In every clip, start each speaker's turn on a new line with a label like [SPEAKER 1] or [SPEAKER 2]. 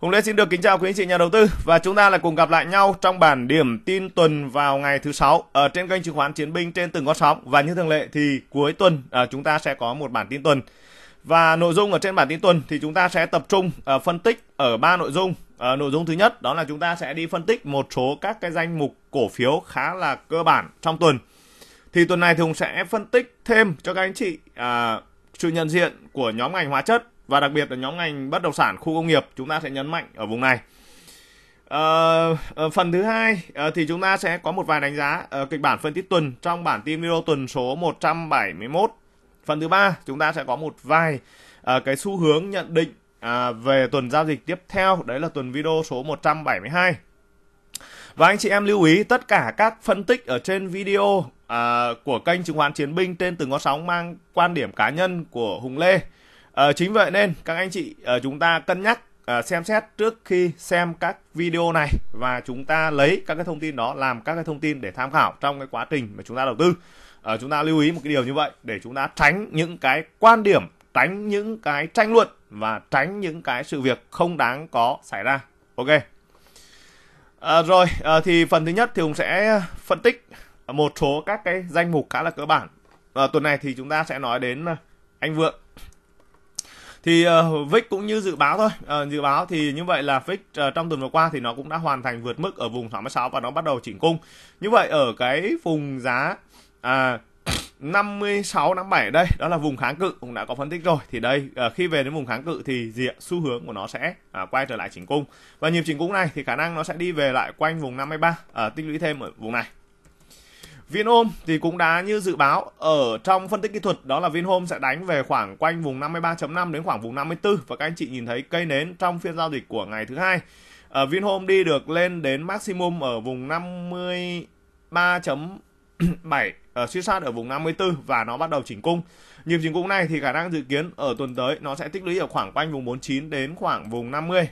[SPEAKER 1] Hùng Lê xin được kính chào quý anh chị nhà đầu tư và chúng ta lại cùng gặp lại nhau trong bản điểm tin tuần vào ngày thứ sáu ở trên kênh chứng khoán Chiến binh trên từng con sóng và như thường lệ thì cuối tuần à, chúng ta sẽ có một bản tin tuần. Và nội dung ở trên bản tin tuần thì chúng ta sẽ tập trung à, phân tích ở ba nội dung. À, nội dung thứ nhất đó là chúng ta sẽ đi phân tích một số các cái danh mục cổ phiếu khá là cơ bản trong tuần. Thì tuần này thì Hùng sẽ phân tích thêm cho các anh chị sự nhận diện của nhóm ngành hóa chất và đặc biệt là nhóm ngành bất động sản khu công nghiệp chúng ta sẽ nhấn mạnh ở vùng này Uh, phần thứ hai ờ, thì chúng ta sẽ có một vài đánh giá kịch bản phân tích tuần trong bản tin video tuần số 171. Phần thứ ba chúng ta sẽ có một vài cái xu hướng nhận định về tuần giao dịch tiếp theo, đấy là tuần video số 172. Và anh chị em lưu ý tất cả các phân tích ở trên video uh, của kênh chứng khoán chiến binh trên từng ngõ sóng mang quan điểm cá nhân của Hùng Lê À, chính vậy nên các anh chị à, chúng ta cân nhắc à, xem xét trước khi xem các video này và chúng ta lấy các cái thông tin đó làm các cái thông tin để tham khảo trong cái quá trình mà chúng ta đầu tư. À, chúng ta lưu ý một cái điều như vậy để chúng ta tránh những cái quan điểm, tránh những cái tranh luận và tránh những cái sự việc không đáng có xảy ra. Ok. À, rồi à, thì phần thứ nhất thì cũng sẽ phân tích một số các cái danh mục khá là cơ bản. À, tuần này thì chúng ta sẽ nói đến anh Vượng thì uh, ờ, VIX cũng như dự báo thôi uh, dự báo thì như vậy là VIX uh, ờ, trong tuần vừa qua thì nó cũng đã hoàn thành vượt mức ở vùng 66 và nó bắt đầu chỉnh cung như vậy ở cái vùng giá uh, 56 57 đây đó là vùng kháng cự cũng đã có phân tích rồi thì đây uh, khi về đến vùng kháng cự thì diện xu hướng của nó sẽ uh, quay trở lại chỉnh cung và nhịp chỉnh cung này thì khả năng nó sẽ đi về lại quanh vùng 53 uh, tích lũy thêm ở vùng này Vinhome thì cũng đã như dự báo ở trong phân tích kỹ thuật đó là Vinhome sẽ đánh về khoảng quanh vùng 53.5 đến khoảng vùng 54 và các anh chị nhìn thấy cây nến trong phiên giao dịch của ngày thứ hai. Ở ờ, Vinhome đi được lên đến maximum ở vùng 53.7 ở ờ, suy sát ở vùng 54 và nó bắt đầu chỉnh cung. Nhịp chỉnh cung này thì khả năng dự kiến ở tuần tới nó sẽ tích lũy ở khoảng quanh vùng 49 đến khoảng vùng 50.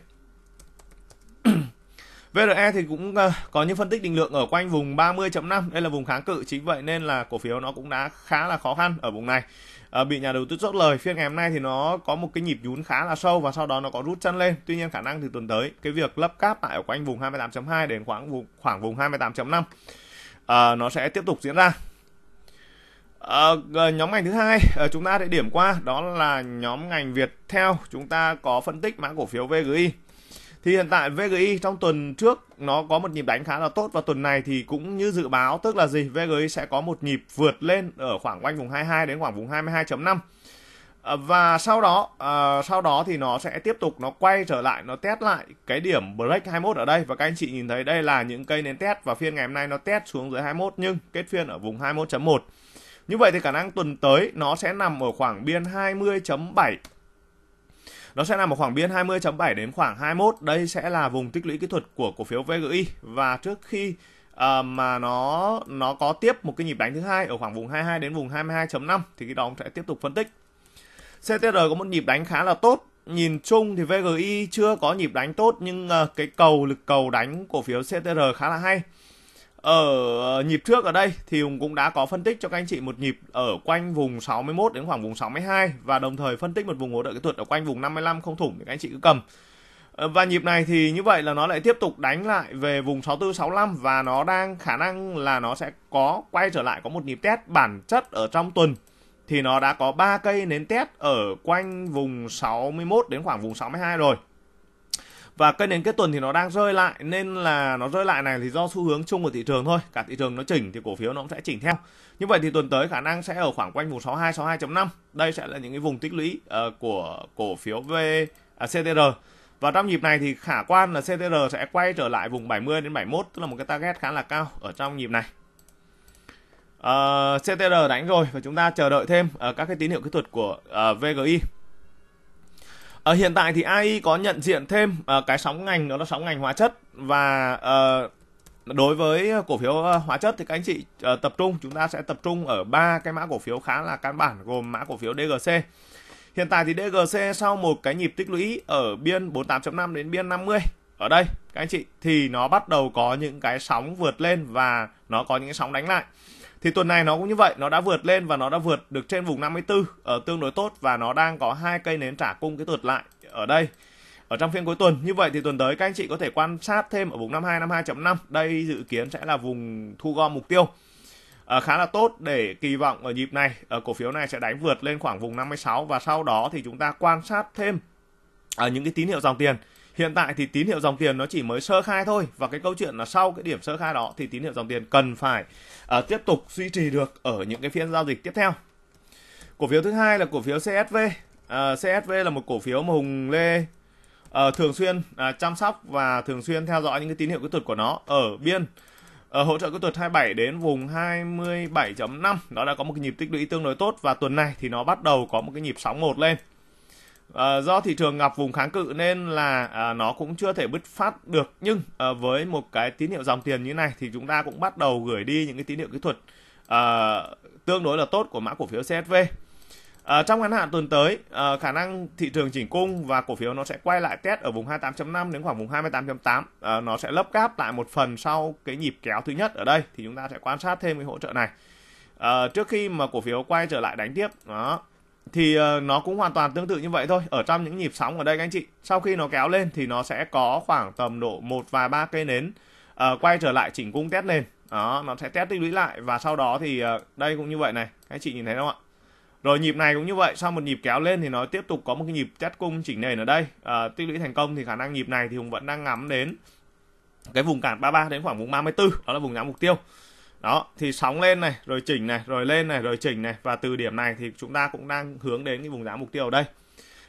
[SPEAKER 1] VRE thì cũng ờ, có những phân tích định lượng ở quanh vùng 30.5, đây là vùng kháng cự chính vậy nên là cổ phiếu nó cũng đã khá là khó khăn ở vùng này. À, bị nhà đầu tư chốt lời phiên ngày hôm nay thì nó có một cái nhịp nhún khá là sâu và sau đó nó có rút chân lên. Tuy nhiên khả năng từ tuần tới cái việc lấp cáp lại ở quanh vùng 28.2 đến khoảng vùng khoảng vùng 28.5 à, ờ, nó sẽ tiếp tục diễn ra. À, nhóm ngành thứ hai à, chúng ta sẽ điểm qua đó là nhóm ngành Việt theo chúng ta có phân tích mã cổ phiếu VGI thì hiện tại VGI trong tuần trước nó có một nhịp đánh khá là tốt và tuần này thì cũng như dự báo tức là gì VGI sẽ có một nhịp vượt lên ở khoảng quanh vùng 22 đến khoảng vùng 22.5 à, và sau đó uh, sau đó thì nó sẽ tiếp tục nó quay trở lại nó test lại cái điểm break 21 ở đây và các anh chị nhìn thấy đây là những cây nến test và phiên ngày hôm nay nó test xuống dưới 21 nhưng kết phiên ở vùng 21.1 như vậy thì khả năng tuần tới nó sẽ nằm ở khoảng biên 20.7 nó sẽ nằm ở khoảng biên 20.7 đến khoảng 21. Đây sẽ là vùng tích lũy kỹ thuật của cổ phiếu VGI và trước khi À, mà nó nó có tiếp một cái nhịp đánh thứ hai ở khoảng vùng 22 đến vùng 22.5 thì cái đó cũng sẽ tiếp tục phân tích. CTR có một nhịp đánh khá là tốt. Nhìn chung thì VGI chưa có nhịp đánh tốt nhưng ờ, cái cầu lực cầu đánh cổ phiếu CTR khá là hay ở ờ, ờ, nhịp trước ở đây thì Hùng cũng đã có phân tích cho các anh chị một nhịp ở quanh vùng 61 đến khoảng vùng 62 và đồng thời phân tích một vùng hỗ trợ kỹ thuật ở quanh vùng 55 không thủng thì các anh chị cứ cầm. Ờ, và nhịp này thì như vậy là nó lại tiếp tục đánh lại về vùng 64 65 và nó đang khả năng là nó sẽ có quay trở lại có một nhịp test bản chất ở trong tuần thì nó đã có 3 cây nến test ở quanh vùng 61 đến khoảng vùng 62 rồi và cây nến kết tuần thì nó đang rơi lại nên là nó rơi lại này thì do xu hướng chung của thị trường thôi cả thị trường nó chỉnh thì cổ phiếu nó cũng sẽ chỉnh theo như vậy thì tuần tới khả năng sẽ ở khoảng quanh vùng 62 62.5 đây sẽ là những cái vùng tích lũy uh, của cổ phiếu V à, CTR và trong nhịp này thì khả quan là CTR sẽ quay trở lại vùng 70 đến 71 tức là một cái target khá là cao ở trong nhịp này uh, ờ, CTR đánh rồi và chúng ta chờ đợi thêm uh, các cái tín hiệu kỹ thuật của uh, VGI ở ờ, hiện tại thì AI có nhận diện thêm uh, cái sóng ngành đó là sóng ngành hóa chất và uh, đối với cổ phiếu hóa chất thì các anh chị uh, tập trung chúng ta sẽ tập trung ở ba cái mã cổ phiếu khá là căn bản gồm mã cổ phiếu DGC hiện tại thì DGC sau một cái nhịp tích lũy ở biên 48.5 đến biên 50 ở đây các anh chị thì nó bắt đầu có những cái sóng vượt lên và nó có những cái sóng đánh lại thì tuần này nó cũng như vậy nó đã vượt lên và nó đã vượt được trên vùng 54 ở tương đối tốt và nó đang có hai cây nến trả cung cái tuột lại ở đây ở trong phiên cuối tuần như vậy thì tuần tới các anh chị có thể quan sát thêm ở vùng 52 52.5 đây dự kiến sẽ là vùng thu gom mục tiêu À, khá là tốt để kỳ vọng ở nhịp này ở à, cổ phiếu này sẽ đánh vượt lên khoảng vùng 56 và sau đó thì chúng ta quan sát thêm ở à, những cái tín hiệu dòng tiền hiện tại thì tín hiệu dòng tiền nó chỉ mới sơ khai thôi và cái câu chuyện là sau cái điểm sơ khai đó thì tín hiệu dòng tiền cần phải uh, tiếp tục duy trì được ở những cái phiên giao dịch tiếp theo. Cổ phiếu thứ hai là cổ phiếu CSV. Uh, ờ, CSV là một cổ phiếu mà Hùng Lê uh, thường xuyên uh, chăm sóc và thường xuyên theo dõi những cái tín hiệu kỹ thuật của nó ở biên ở hỗ trợ kỹ thuật 27 đến vùng 27.5 đó đã có một cái nhịp tích lũy tương đối tốt và tuần này thì nó bắt đầu có một cái nhịp sóng một lên À, do thị trường gặp vùng kháng cự nên là à, nó cũng chưa thể bứt phát được nhưng à, với một cái tín hiệu dòng tiền như này thì chúng ta cũng bắt đầu gửi đi những cái tín hiệu kỹ thuật à, tương đối là tốt của mã cổ phiếu CSV. À, trong ngắn hạn tuần tới, à, khả năng thị trường chỉnh cung và cổ phiếu nó sẽ quay lại test ở vùng 28.5 đến khoảng vùng 28.8. À, nó sẽ lấp cáp lại một phần sau cái nhịp kéo thứ nhất ở đây thì chúng ta sẽ quan sát thêm cái hỗ trợ này. À, trước khi mà cổ phiếu quay trở lại đánh tiếp đó thì uh, nó cũng hoàn toàn tương tự như vậy thôi ở trong những nhịp sóng ở đây các anh chị sau khi nó kéo lên thì nó sẽ có khoảng tầm độ một vài ba cây nến uh, quay trở lại chỉnh cung test lên đó nó sẽ test tích lũy lại và sau đó thì uh, đây cũng như vậy này các anh chị nhìn thấy không ạ rồi nhịp này cũng như vậy sau một nhịp kéo lên thì nó tiếp tục có một cái nhịp test cung chỉnh nền ở đây uh, tích lũy thành công thì khả năng nhịp này thì hùng vẫn đang ngắm đến cái vùng cản 33 đến khoảng vùng 34 đó là vùng nhắm mục tiêu đó thì sóng lên này rồi chỉnh này rồi lên này rồi chỉnh này và từ điểm này thì chúng ta cũng đang hướng đến cái vùng giá mục tiêu ở đây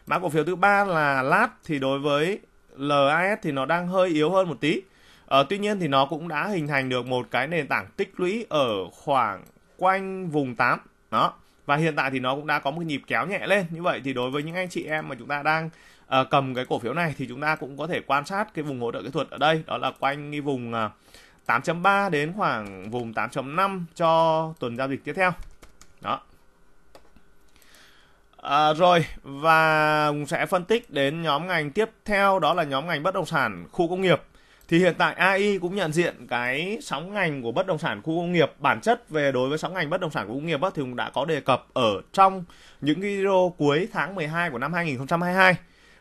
[SPEAKER 1] mã cổ phiếu thứ ba là lát thì đối với LAS thì nó đang hơi yếu hơn một tí ờ, tuy nhiên thì nó cũng đã hình thành được một cái nền tảng tích lũy ở khoảng quanh vùng 8 đó và hiện tại thì nó cũng đã có một nhịp kéo nhẹ lên như vậy thì đối với những anh chị em mà chúng ta đang uh, cầm cái cổ phiếu này thì chúng ta cũng có thể quan sát cái vùng hỗ trợ kỹ thuật ở đây đó là quanh cái vùng uh, 8.3 đến khoảng vùng 8.5 cho tuần giao dịch tiếp theo. Đó. À, rồi và sẽ phân tích đến nhóm ngành tiếp theo đó là nhóm ngành bất động sản khu công nghiệp. Thì hiện tại AI cũng nhận diện cái sóng ngành của bất động sản khu công nghiệp. Bản chất về đối với sóng ngành bất động sản khu công nghiệp thì cũng đã có đề cập ở trong những video cuối tháng 12 của năm 2022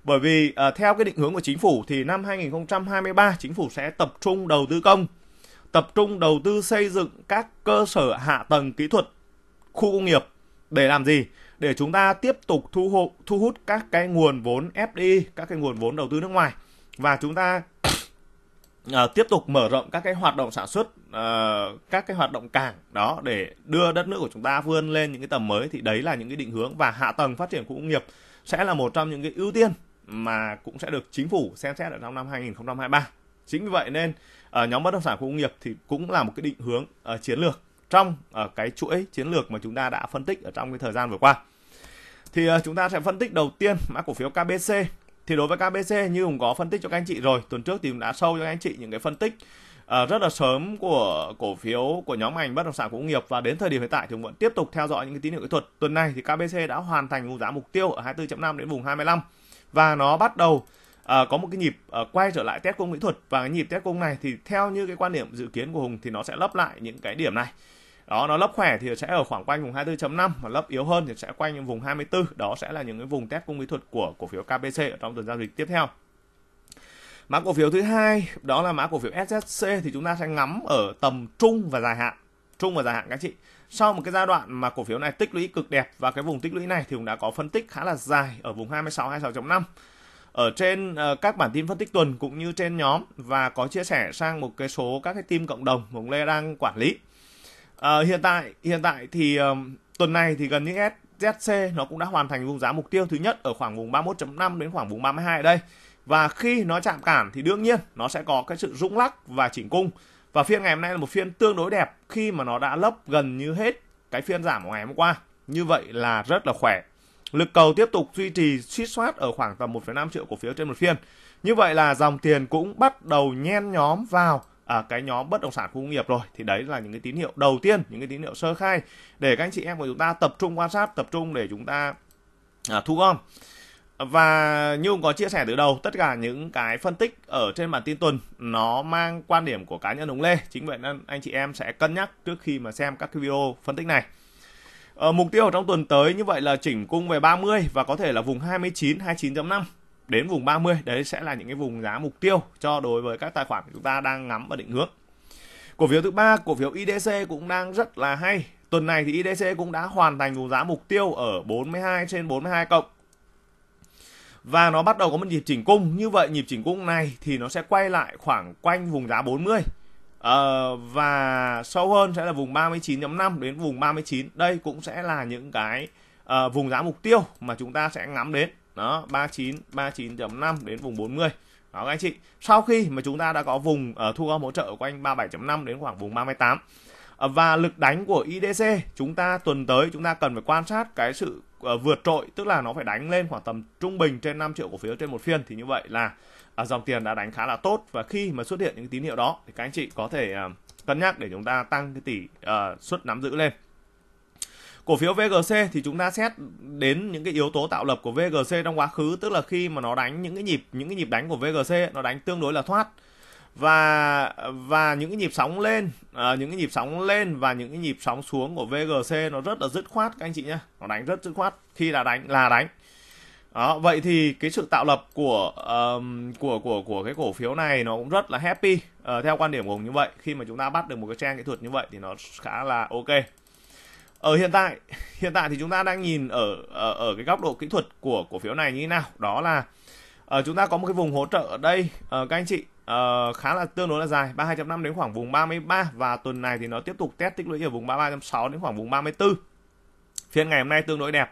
[SPEAKER 1] bởi vì uh, theo cái định hướng của chính phủ thì năm 2023 chính phủ sẽ tập trung đầu tư công tập trung đầu tư xây dựng các cơ sở hạ tầng kỹ thuật khu công nghiệp để làm gì? Để chúng ta tiếp tục thu hút thu hút các cái nguồn vốn FDI, các cái nguồn vốn đầu tư nước ngoài và chúng ta uh, tiếp tục mở rộng các cái hoạt động sản xuất, uh, các cái hoạt động cảng đó để đưa đất nước của chúng ta vươn lên những cái tầm mới thì đấy là những cái định hướng và hạ tầng phát triển khu công nghiệp sẽ là một trong những cái ưu tiên mà cũng sẽ được chính phủ xem xét ở trong năm 2023. Chính vì vậy nên uh, nhóm bất động sản khu công nghiệp thì cũng là một cái định hướng uh, chiến lược trong uh, cái chuỗi chiến lược mà chúng ta đã phân tích ở trong cái thời gian vừa qua thì uh, chúng ta sẽ phân tích đầu tiên mã cổ phiếu KBC thì đối với KBC như cũng có phân tích cho các anh chị rồi tuần trước thì cũng đã sâu cho các anh chị những cái phân tích uh, rất là sớm của cổ phiếu của nhóm ngành bất động sản khu công nghiệp và đến thời điểm hiện tại thì vẫn tiếp tục theo dõi những cái tín hiệu kỹ thuật tuần này thì KBC đã hoàn thành vùng giá mục tiêu ở 24.5 đến vùng 25 và nó bắt đầu à, có một cái nhịp à, quay trở lại test cung mỹ thuật và cái nhịp test cung này thì theo như cái quan điểm dự kiến của Hùng thì nó sẽ lấp lại những cái điểm này đó nó lấp khỏe thì sẽ ở khoảng quanh vùng 24.5 và lấp yếu hơn thì sẽ quanh những vùng 24 đó sẽ là những cái vùng test cung mỹ thuật của cổ phiếu KBC ở trong tuần giao dịch tiếp theo mã cổ phiếu thứ hai đó là mã cổ phiếu SSC thì chúng ta sẽ ngắm ở tầm trung và dài hạn trung và dài hạn các chị sau một cái giai đoạn mà cổ phiếu này tích lũy cực đẹp và cái vùng tích lũy này thì cũng đã có phân tích khá là dài ở vùng 26 26.5 ở trên ờ, các bản tin phân tích tuần cũng như trên nhóm và có chia sẻ sang một cái số các cái team cộng đồng mà ông Lê đang quản lý. Uh, hiện tại hiện tại thì tuần này thì gần như SZC nó cũng đã hoàn thành vùng giá mục tiêu thứ nhất ở khoảng vùng 31.5 đến khoảng vùng 32 ở đây. Và khi nó chạm cản thì đương nhiên nó sẽ có cái sự rung lắc và chỉnh cung. Và phiên ngày hôm nay là một phiên tương đối đẹp khi mà nó đã lấp gần như hết cái phiên giảm của ngày hôm qua. Như vậy là rất là khỏe. Lực cầu tiếp tục duy trì suýt soát ở khoảng tầm 1,5 triệu cổ phiếu trên một phiên. Như vậy là dòng tiền cũng bắt đầu nhen nhóm vào ở à, cái nhóm bất động sản khu công nghiệp rồi thì đấy là những cái tín hiệu đầu tiên những cái tín hiệu sơ khai để các anh chị em của chúng ta tập trung quan sát tập trung để chúng ta à, thu gom và như ông có chia sẻ từ đầu tất cả những cái phân tích ở trên bản tin tuần nó mang quan điểm của cá nhân ông Lê chính vậy nên anh chị em sẽ cân nhắc trước khi mà xem các cái video phân tích này Ờ, mục tiêu trong tuần tới như vậy là chỉnh cung về 30 và có thể là vùng 29, 29.5 đến vùng 30. Đấy sẽ là những cái vùng giá mục tiêu cho đối với các tài khoản chúng ta đang ngắm và định hướng. Cổ phiếu thứ ba, cổ phiếu IDC cũng đang rất là hay. Tuần này thì IDC cũng đã hoàn thành vùng giá mục tiêu ở 42 trên 42 cộng và nó bắt đầu có một nhịp chỉnh cung. Như vậy nhịp chỉnh cung này thì nó sẽ quay lại khoảng quanh vùng giá 40. Uh, và sâu hơn sẽ là vùng 39.5 đến vùng 39. Đây cũng sẽ là những cái uh, vùng giá mục tiêu mà chúng ta sẽ ngắm đến. Đó, 39, 39.5 đến vùng 40. Đó các anh chị. Sau khi mà chúng ta đã có vùng uh, thu gom hỗ trợ quanh 37.5 đến khoảng vùng 38. Uh, và lực đánh của IDC chúng ta tuần tới chúng ta cần phải quan sát cái sự uh, vượt trội tức là nó phải đánh lên khoảng tầm trung bình trên 5 triệu cổ phiếu trên một phiên thì như vậy là à, dòng tiền đã đánh khá là tốt và khi mà xuất hiện những tín hiệu đó thì các anh chị có thể à, cân nhắc để chúng ta tăng cái tỷ à, suất nắm giữ lên cổ phiếu VGC thì chúng ta xét đến những cái yếu tố tạo lập của VGC trong quá khứ tức là khi mà nó đánh những cái nhịp những cái nhịp đánh của VGC nó đánh tương đối là thoát và và những cái nhịp sóng lên à, những cái nhịp sóng lên và những cái nhịp sóng xuống của VGC nó rất là dứt khoát các anh chị nhé nó đánh rất dứt khoát khi là đánh là đánh đó vậy thì cái sự tạo lập của um, của của của cái cổ phiếu này nó cũng rất là happy uh, theo quan điểm của ông như vậy khi mà chúng ta bắt được một cái trang kỹ thuật như vậy thì nó khá là ok ở ờ, hiện tại hiện tại thì chúng ta đang nhìn ở ở, ở cái góc độ kỹ thuật của cổ phiếu này như thế nào đó là uh, chúng ta có một cái vùng hỗ trợ ở đây uh, các anh chị uh, khá là tương đối là dài 32.5 đến khoảng vùng 33 và tuần này thì nó tiếp tục test tích lũy ở vùng 33.6 đến khoảng vùng 34 phiên ngày hôm nay tương đối đẹp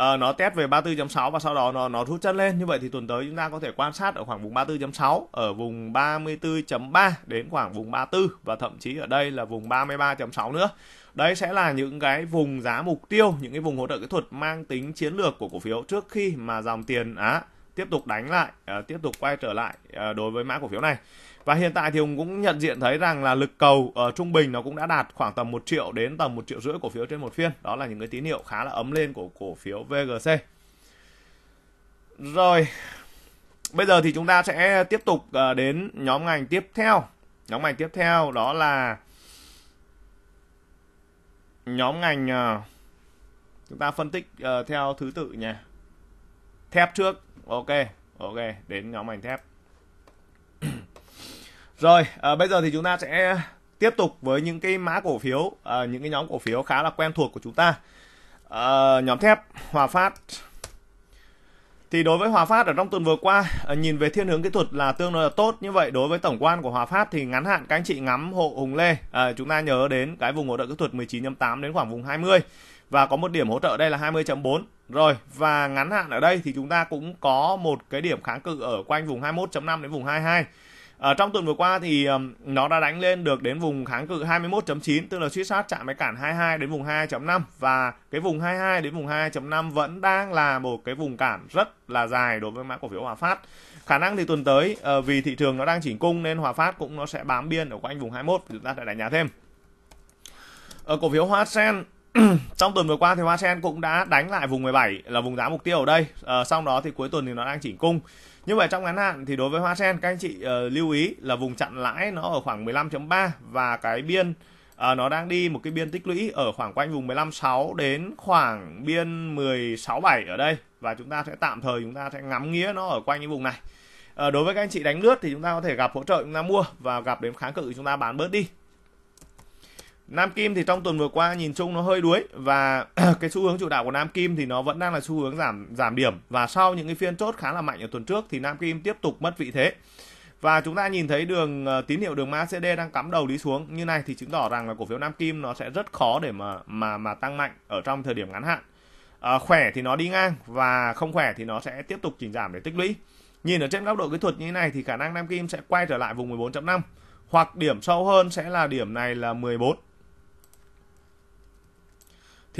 [SPEAKER 1] Ờ, nó test về 34.6 và sau đó nó nó rút chân lên như vậy thì tuần tới chúng ta có thể quan sát ở khoảng vùng 34.6 ở vùng 34.3 đến khoảng vùng 34 và thậm chí ở đây là vùng 33.6 nữa đấy sẽ là những cái vùng giá mục tiêu những cái vùng hỗ trợ kỹ thuật mang tính chiến lược của cổ phiếu trước khi mà dòng tiền á tiếp tục đánh lại ờ, tiếp tục quay trở lại ờ, đối với mã cổ phiếu này và hiện tại thì ông cũng nhận diện thấy rằng là lực cầu ở trung bình nó cũng đã đạt khoảng tầm 1 triệu đến tầm 1 triệu rưỡi cổ phiếu trên một phiên đó là những cái tín hiệu khá là ấm lên của cổ phiếu VGC rồi bây giờ thì chúng ta sẽ tiếp tục à, đến nhóm ngành tiếp theo nhóm ngành tiếp theo đó là nhóm ngành à, chúng ta phân tích à, theo thứ tự nha thép trước ok ok đến nhóm ngành thép rồi, à, bây giờ thì chúng ta sẽ tiếp tục với những cái mã cổ phiếu, à, những cái nhóm cổ phiếu khá là quen thuộc của chúng ta. À, nhóm thép Hòa Phát. Thì đối với Hòa Phát ở trong tuần vừa qua, à, nhìn về thiên hướng kỹ thuật là tương đối là tốt. Như vậy đối với tổng quan của Hòa Phát thì ngắn hạn các anh chị ngắm hộ Hùng Lê, à, chúng ta nhớ đến cái vùng hỗ trợ kỹ thuật 19.8 đến khoảng vùng 20 và có một điểm hỗ trợ đây là 20.4. Rồi và ngắn hạn ở đây thì chúng ta cũng có một cái điểm kháng cự ở quanh vùng 21.5 đến vùng 22 À, trong tuần vừa qua thì um, nó đã đánh lên được đến vùng kháng cự 21.9 tức là suýt sát chạm cái cản 22 đến vùng 2.5 và cái vùng 22 đến vùng 2.5 vẫn đang là một cái vùng cản rất là dài đối với mã cổ phiếu Hòa Phát. Khả năng thì tuần tới uh, vì thị trường nó đang chỉnh cung nên Hòa Phát cũng nó sẽ bám biên ở quanh vùng 21 chúng ta sẽ đánh giá thêm. Ở ờ, cổ phiếu Hoa Sen trong tuần vừa qua thì hoa sen cũng đã đánh lại vùng 17 là vùng giá mục tiêu ở đây à, sau đó thì cuối tuần thì nó đang chỉnh cung như vậy trong ngắn hạn thì đối với hoa sen các anh chị uh, lưu ý là vùng chặn lãi nó ở khoảng 15.3 và cái biên à, nó đang đi một cái biên tích lũy ở khoảng quanh vùng 156 đến khoảng biên 167 ở đây và chúng ta sẽ tạm thời chúng ta sẽ ngắm nghĩa nó ở quanh những vùng này à, đối với các anh chị đánh lướt thì chúng ta có thể gặp hỗ trợ chúng ta mua và gặp đến kháng cự chúng ta bán bớt đi Nam Kim thì trong tuần vừa qua nhìn chung nó hơi đuối và cái xu hướng chủ đạo của Nam Kim thì nó vẫn đang là xu hướng giảm giảm điểm và sau những cái phiên chốt khá là mạnh ở tuần trước thì Nam Kim tiếp tục mất vị thế. Và chúng ta nhìn thấy đường ờ, tín hiệu đường MACD đang cắm đầu đi xuống như này thì chứng tỏ rằng là cổ phiếu Nam Kim nó sẽ rất khó để mà mà mà tăng mạnh ở trong thời điểm ngắn hạn. À, khỏe thì nó đi ngang và không khỏe thì nó sẽ tiếp tục chỉnh giảm để tích lũy. Nhìn ở trên góc độ kỹ thuật như thế này thì khả năng Nam Kim sẽ quay trở lại vùng 14.5 hoặc điểm sâu hơn sẽ là điểm này là 14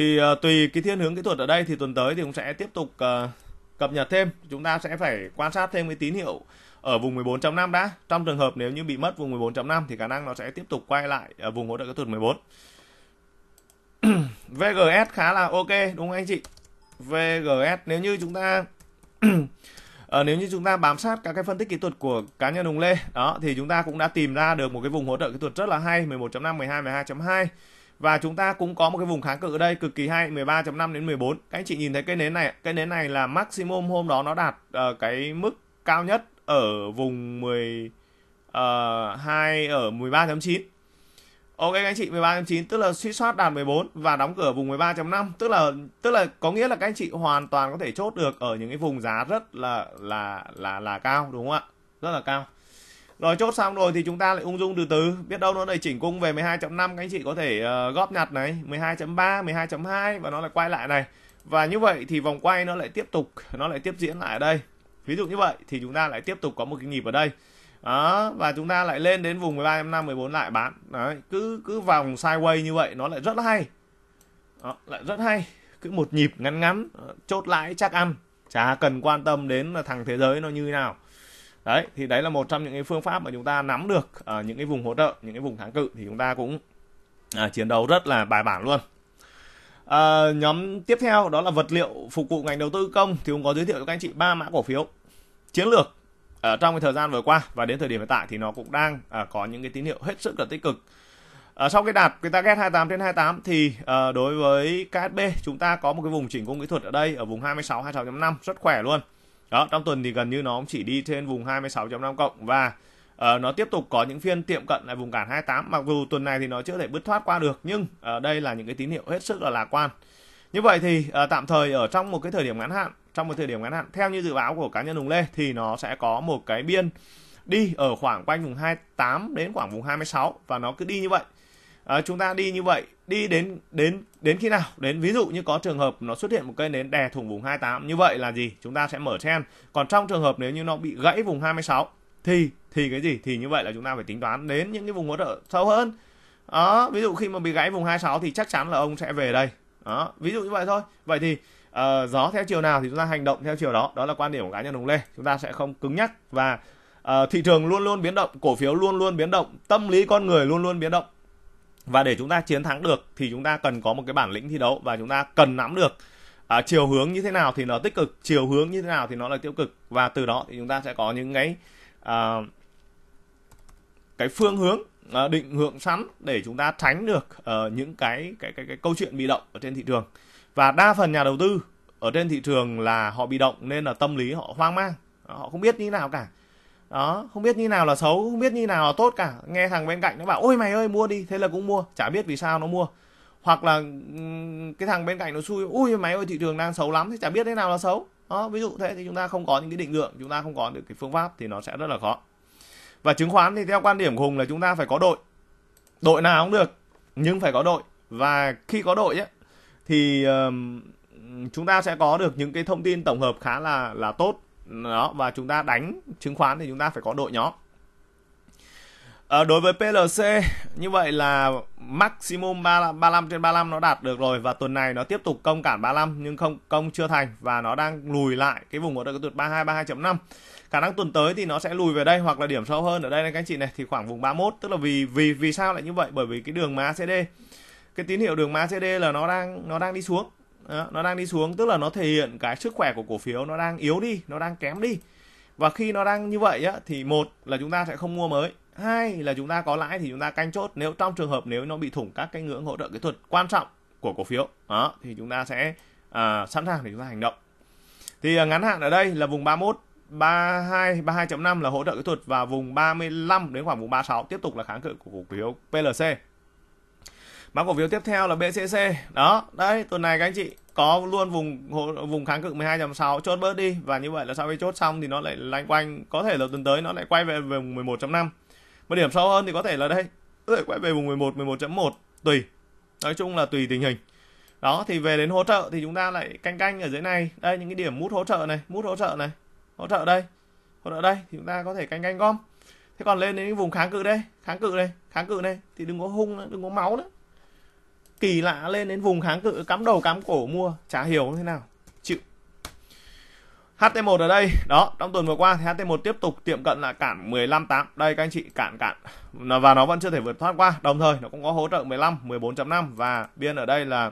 [SPEAKER 1] thì uh, tùy cái thiên hướng kỹ thuật ở đây thì tuần tới thì cũng sẽ tiếp tục uh, cập nhật thêm chúng ta sẽ phải quan sát thêm cái tín hiệu ở vùng 14.5 đã trong trường hợp nếu như bị mất vùng 14.5 thì khả năng nó sẽ tiếp tục quay lại ở vùng hỗ trợ kỹ thuật 14 VGS khá là ok đúng không anh chị VGS nếu như chúng ta à, nếu như chúng ta bám sát các cái phân tích kỹ thuật của cá nhân Hùng Lê đó thì chúng ta cũng đã tìm ra được một cái vùng hỗ trợ kỹ thuật rất là hay 11.5 12 12.2 và chúng ta cũng có một cái vùng kháng cự ở đây cực kỳ hay 13.5 đến 14 các anh chị nhìn thấy cây nến này cây nến này là maximum hôm đó nó đạt uh, cái mức cao nhất ở vùng 12 ờ, ở 13.9 Ok các anh chị 13.9 tức là suy soát đàn 14 và đóng cửa vùng 13.5 tức là tức là có nghĩa là các anh chị hoàn toàn có thể chốt được ở những cái vùng giá rất là là là là cao đúng không ạ? Rất là cao rồi chốt xong rồi thì chúng ta lại ung dung từ từ biết đâu nó lại chỉnh cung về 12.5 các anh chị có thể uh, góp nhặt này 12.3 12.2 và nó lại quay lại này và như vậy thì vòng quay nó lại tiếp tục nó lại tiếp diễn lại ở đây ví dụ như vậy thì chúng ta lại tiếp tục có một cái nhịp ở đây đó và chúng ta lại lên đến vùng 13 5 14 lại bán đấy cứ cứ vòng sideways như vậy nó lại rất hay đó, lại rất hay cứ một nhịp ngắn ngắn ờ, chốt lãi chắc ăn chả cần quan tâm đến là thằng thế giới nó như thế nào đấy thì đấy là một trong những cái phương pháp mà chúng ta nắm được ở ờ, những cái vùng hỗ trợ những cái vùng kháng cự thì chúng ta cũng à, chiến đấu rất là bài bản luôn à, nhóm tiếp theo đó là vật liệu phục vụ ngành đầu tư công thì cũng có giới thiệu cho các anh chị ba mã cổ phiếu chiến lược ở ờ, trong cái thời gian vừa qua và đến thời điểm hiện tại thì nó cũng đang à, có những cái tín hiệu hết sức là tích cực À, sau cái đạt cái target 28 trên 28 thì à, đối với KSB chúng ta có một cái vùng chỉnh cung kỹ thuật ở đây ở vùng 26 26.5 rất khỏe luôn. Đó, trong tuần thì gần như nó cũng chỉ đi trên vùng 26.5 cộng và uh, nó tiếp tục có những phiên tiệm cận lại vùng cản 28 mặc dù tuần này thì nó chưa thể bứt thoát qua được nhưng uh, đây là những cái tín hiệu hết sức là lạc quan. Như vậy thì uh, tạm thời ở trong một cái thời điểm ngắn hạn, trong một thời điểm ngắn hạn theo như dự báo của cá nhân Hùng Lê thì nó sẽ có một cái biên đi ở khoảng quanh vùng 28 đến khoảng vùng 26 và nó cứ đi như vậy. À, chúng ta đi như vậy đi đến đến đến khi nào đến ví dụ như có trường hợp nó xuất hiện một cây nến đè thủng vùng 28 như vậy là gì chúng ta sẽ mở sen còn trong trường hợp nếu như nó bị gãy vùng 26 thì thì cái gì thì như vậy là chúng ta phải tính toán đến những cái vùng hỗ trợ sâu hơn đó ví dụ khi mà bị gãy vùng 26 thì chắc chắn là ông sẽ về đây đó ví dụ như vậy thôi vậy thì uh, gió theo chiều nào thì chúng ta hành động theo chiều đó đó là quan điểm của cá nhân hùng lê chúng ta sẽ không cứng nhắc và uh, thị trường luôn luôn biến động cổ phiếu luôn luôn biến động tâm lý con người luôn luôn biến động và để chúng ta chiến thắng được thì chúng ta cần có một cái bản lĩnh thi đấu và chúng ta cần nắm được à, chiều hướng như thế nào thì nó tích cực chiều hướng như thế nào thì nó là tiêu cực và từ đó thì chúng ta sẽ có những cái à, cái phương hướng à, định hướng sẵn để chúng ta tránh được uh, những cái, cái cái cái câu chuyện bị động ở trên thị trường và đa phần nhà đầu tư ở trên thị trường là họ bị động nên là tâm lý họ hoang mang họ không biết như thế nào cả đó không biết như nào là xấu không biết như nào là tốt cả nghe thằng bên cạnh nó bảo ôi mày ơi mua đi thế là cũng mua chả biết vì sao nó mua hoặc là cái thằng bên cạnh nó xui ui mày ơi thị trường đang xấu lắm thế chả biết thế nào là xấu đó ví dụ thế thì chúng ta không có những cái định lượng chúng ta không có được cái phương pháp thì nó sẽ rất là khó và chứng khoán thì theo quan điểm của hùng là chúng ta phải có đội đội nào cũng được nhưng phải có đội và khi có đội ấy, thì uh, chúng ta sẽ có được những cái thông tin tổng hợp khá là là tốt đó và chúng ta đánh chứng khoán thì chúng ta phải có đội nhóm à, đối với PLC như vậy là maximum 35 trên 35 nó đạt được rồi và tuần này nó tiếp tục công cản 35 nhưng không công chưa thành và nó đang lùi lại cái vùng hỗ trợ cái thuật 32 32.5 khả năng tuần tới thì nó sẽ lùi về đây hoặc là điểm sâu hơn ở đây này các anh chị này thì khoảng vùng 31 tức là vì vì vì sao lại như vậy bởi vì cái đường MACD, cái tín hiệu đường MACD là nó đang nó đang đi xuống nó đang đi xuống tức là nó thể hiện cái sức khỏe của cổ phiếu nó đang yếu đi nó đang kém đi và khi nó đang như vậy á, thì một là chúng ta sẽ không mua mới hai là chúng ta có lãi thì chúng ta canh chốt nếu trong trường hợp nếu nó bị thủng các cái ngưỡng hỗ trợ kỹ thuật quan trọng của cổ phiếu đó thì chúng ta sẽ à, sẵn sàng để chúng ta hành động thì à, ngắn hạn ở đây là vùng 31 32 32.5 là hỗ trợ kỹ thuật và vùng 35 đến khoảng vùng 36 tiếp tục là kháng cự của cổ phiếu PLC mã cổ phiếu tiếp theo là BCC đó đấy tuần này các anh chị có luôn vùng vùng kháng cự 12.6 chốt bớt đi và như vậy là sau khi chốt xong thì nó lại lanh quanh có thể là tuần tới nó lại quay về vùng 11.5 một điểm sâu hơn thì có thể là đây có thể quay về vùng 11 11.1 tùy nói chung là tùy tình hình đó thì về đến hỗ trợ thì chúng ta lại canh canh ở dưới này đây những cái điểm mút hỗ trợ này mút hỗ trợ này hỗ trợ đây hỗ trợ đây thì chúng ta có thể canh canh gom thế còn lên đến cái vùng kháng cự đây kháng cự đây kháng cự đây thì đừng có hung đừng có máu nữa kỳ lạ lên đến vùng kháng cự cắm đầu cắm cổ mua chả hiểu thế nào chịu HT1 ở đây đó trong tuần vừa qua thì HT1 tiếp tục tiệm cận là cản 15 8 đây các anh chị cản cản và nó vẫn chưa thể vượt thoát qua đồng thời nó cũng có hỗ trợ 15 14.5 và biên ở đây là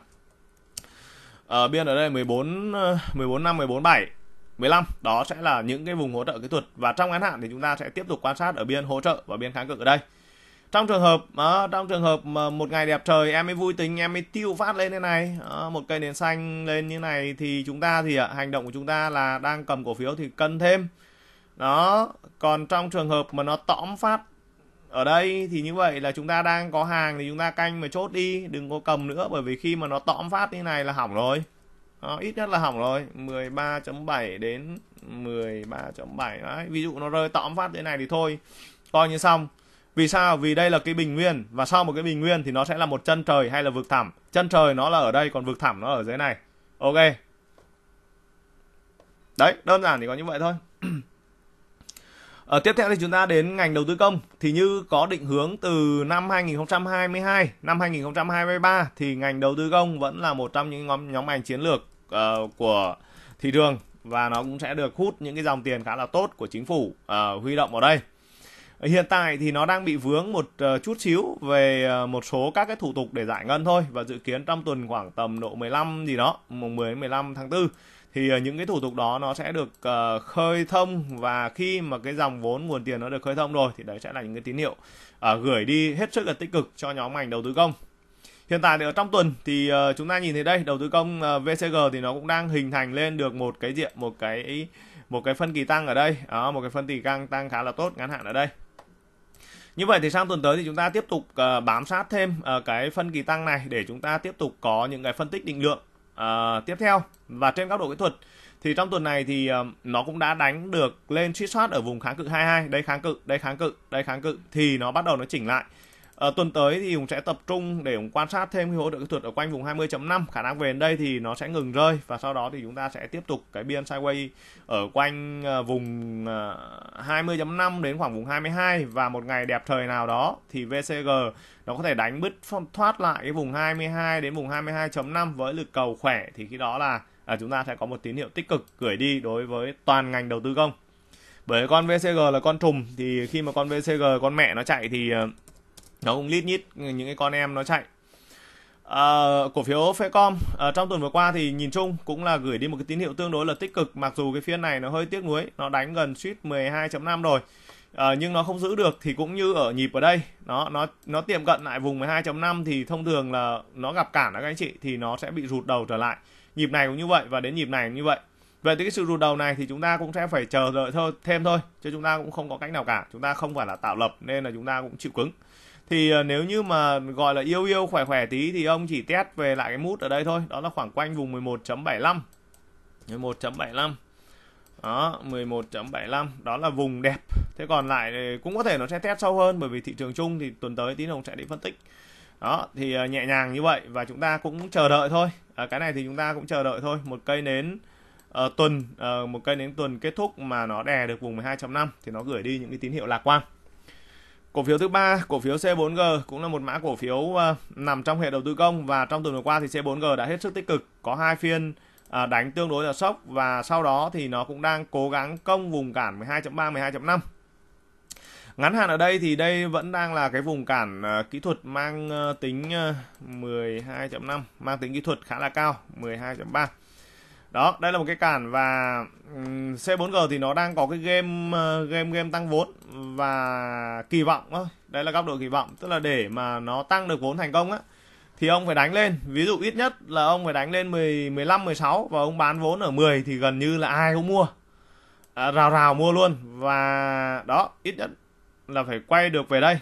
[SPEAKER 1] ở ờ, uh, biên ở đây 14 14 5 14 7 15 đó sẽ là những cái vùng hỗ trợ kỹ thuật và trong ngắn hạn thì chúng ta sẽ tiếp tục quan sát ở biên hỗ trợ và biên kháng cự ở đây trong trường hợp à, trong trường hợp mà một ngày đẹp trời em mới vui tính em mới tiêu phát lên thế này à, một cây nến xanh lên như này thì chúng ta thì à, hành động của chúng ta là đang cầm cổ phiếu thì cân thêm đó còn trong trường hợp mà nó tõm phát ở đây thì như vậy là chúng ta đang có hàng thì chúng ta canh mà chốt đi đừng có cầm nữa bởi vì khi mà nó tõm phát như này là hỏng rồi đó, ít nhất là hỏng rồi 13.7 đến 13.7 đấy ví dụ nó rơi tõm phát thế này thì thôi coi như xong vì sao? Vì đây là cái bình nguyên và sau một cái bình nguyên thì nó sẽ là một chân trời hay là vực thẳm. Chân trời nó là ở đây còn vực thẳm nó ở dưới này. Ok. Đấy, đơn giản thì có như vậy thôi. Ở ờ, tiếp theo thì chúng ta đến ngành đầu tư công thì như có định hướng từ năm 2022, năm 2023 thì ngành đầu tư công vẫn là một trong những nhóm nhóm ngành chiến lược uh, của thị trường và nó cũng sẽ được hút những cái dòng tiền khá là tốt của chính phủ uh, huy động vào đây hiện tại thì nó đang bị vướng một ờ, chút xíu về ờ, một số các cái thủ tục để giải ngân thôi và dự kiến trong tuần khoảng tầm độ 15 gì đó mùng 10 15 tháng 4 thì ờ, những cái thủ tục đó nó sẽ được khơi thông và khi mà cái dòng vốn nguồn tiền nó được khơi thông rồi thì đấy sẽ là những cái tín hiệu gửi đi hết sức là tích cực cho nhóm ngành đầu tư công hiện tại thì ở trong tuần thì chúng ta nhìn thấy đây đầu tư công VCG thì nó cũng đang hình thành lên được một cái diện một cái một cái phân kỳ tăng ở đây đó một cái phân kỳ tăng tăng khá là tốt ngắn hạn ở đây như vậy thì sang tuần tới thì chúng ta tiếp tục uh, bám sát thêm uh, cái phân kỳ tăng này để chúng ta tiếp tục có những cái phân tích định lượng uh, tiếp theo và trên góc độ kỹ thuật thì trong tuần này thì uh, nó cũng đã đánh được lên suy soát ở vùng kháng cự 22 đây kháng cự đây kháng cự đây kháng cự thì nó bắt đầu nó chỉnh lại à, tuần tới thì Hùng sẽ tập trung để Hùng quan sát thêm cái hỗ trợ kỹ thuật ở quanh vùng 20.5 khả năng về đến đây thì nó sẽ ngừng rơi và sau đó thì chúng ta sẽ tiếp tục cái biên sideways ở quanh ờ, vùng 20.5 ờ, đến khoảng vùng 22 và một ngày đẹp trời nào đó thì VCG nó có thể đánh bứt thoát lại cái vùng 22 đến vùng 22.5 với lực cầu khỏe thì khi đó là à, chúng ta sẽ có một tín hiệu tích cực gửi đi đối với toàn ngành đầu tư công bởi con VCG là con trùm thì khi mà con VCG con mẹ nó chạy thì nó cũng lít nhít những cái con em nó chạy À, cổ phiếu Fecom à, trong tuần vừa qua thì nhìn chung cũng là gửi đi một cái tín hiệu tương đối là tích cực mặc dù cái phiên này nó hơi tiếc nuối nó đánh gần suýt 12.5 rồi à, nhưng nó không giữ được thì cũng như ở nhịp ở đây nó nó nó tiệm cận lại vùng 12.5 thì thông thường là nó gặp cản đó các anh chị thì nó sẽ bị rụt đầu trở lại nhịp này cũng như vậy và đến nhịp này cũng như vậy về tới cái sự rụt đầu này thì chúng ta cũng sẽ phải chờ đợi thôi thêm thôi chứ chúng ta cũng không có cách nào cả chúng ta không phải là tạo lập nên là chúng ta cũng chịu cứng thì ờ, nếu như mà gọi là yêu yêu khỏe khỏe tí thì ông chỉ test về lại cái mút ở đây thôi đó là khoảng quanh vùng 11.75 11.75 đó 11.75 đó là vùng đẹp thế còn lại cũng có thể nó sẽ test sâu hơn bởi vì thị trường chung thì tuần tới tí ông sẽ đi phân tích đó thì ờ, nhẹ nhàng như vậy và chúng ta cũng chờ đợi thôi à, cái này thì chúng ta cũng chờ đợi thôi một cây nến uh, tuần uh, một cây nến tuần kết thúc mà nó đè được vùng 12.5 thì nó gửi đi những cái tín hiệu lạc quan Cổ phiếu thứ ba, cổ phiếu C4G cũng là một mã cổ phiếu uh, nằm trong hệ đầu tư công và trong tuần vừa qua thì C4G đã hết sức tích cực, có hai phiên uh, đánh tương đối là sốc và sau đó thì nó cũng đang cố gắng công vùng cản 12.3 12.5. Ngắn hạn ở đây thì đây vẫn đang là cái vùng cản uh, kỹ thuật mang uh, tính uh, 12.5, mang tính kỹ thuật khá là cao, 12.3 đó đây là một cái cản và C4G thì nó đang có cái game ờ, game game tăng vốn và kỳ vọng thôi đây là góc độ kỳ vọng tức là để mà nó tăng được vốn thành công á thì ông phải đánh lên ví dụ ít nhất là ông phải đánh lên 10 15 16 và ông bán vốn ở 10 thì gần như là ai cũng mua à, rào rào mua luôn và đó ít nhất là phải quay được về đây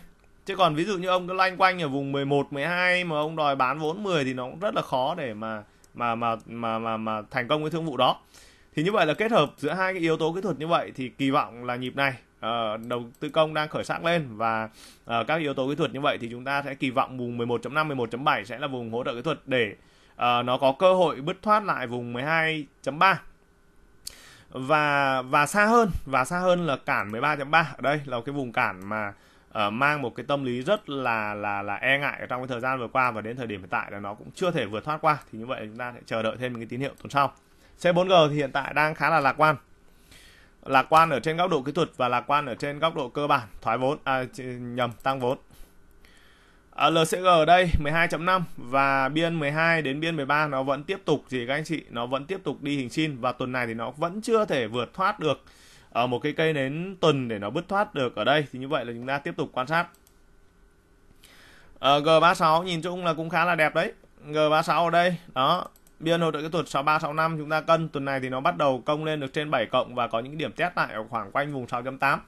[SPEAKER 1] chứ còn ví dụ như ông cứ lanh quanh ở vùng 11 12 mà ông đòi bán vốn 10 thì nó cũng rất là khó để mà mà mà mà mà mà thành công cái thương vụ đó thì như vậy là kết hợp giữa hai cái yếu tố kỹ thuật như vậy thì kỳ vọng là nhịp này uh, đầu tư công đang khởi sắc lên và uh, các yếu tố kỹ thuật như vậy thì chúng ta sẽ kỳ vọng vùng 11.5 11.7 sẽ là vùng hỗ trợ kỹ thuật để uh, nó có cơ hội bứt thoát lại vùng 12.3 và và xa hơn và xa hơn là cản 13.3 ở đây là cái vùng cản mà Ờ, mang một cái tâm lý rất là là là e ngại trong cái thời gian vừa qua và đến thời điểm hiện tại là nó cũng chưa thể vượt thoát qua thì như vậy chúng ta sẽ chờ đợi thêm những cái tín hiệu tuần sau. C4G thì hiện tại đang khá là lạc quan. Lạc quan ở trên góc độ kỹ thuật và lạc quan ở trên góc độ cơ bản, thoái vốn à, nhầm tăng vốn. À, ờ, LCG ở đây 12.5 và biên 12 đến biên 13 nó vẫn tiếp tục gì các anh chị, nó vẫn tiếp tục đi hình sin và tuần này thì nó vẫn chưa thể vượt thoát được ở ờ, một cái cây nến tuần để nó bứt thoát được ở đây thì như vậy là chúng ta tiếp tục quan sát ở ờ, G36 nhìn chung là cũng khá là đẹp đấy G36 ở đây đó biên hỗ trợ kỹ thuật 6365 chúng ta cân tuần này thì nó bắt đầu công lên được trên 7 cộng và có những điểm test lại ở khoảng quanh vùng 6.8 ở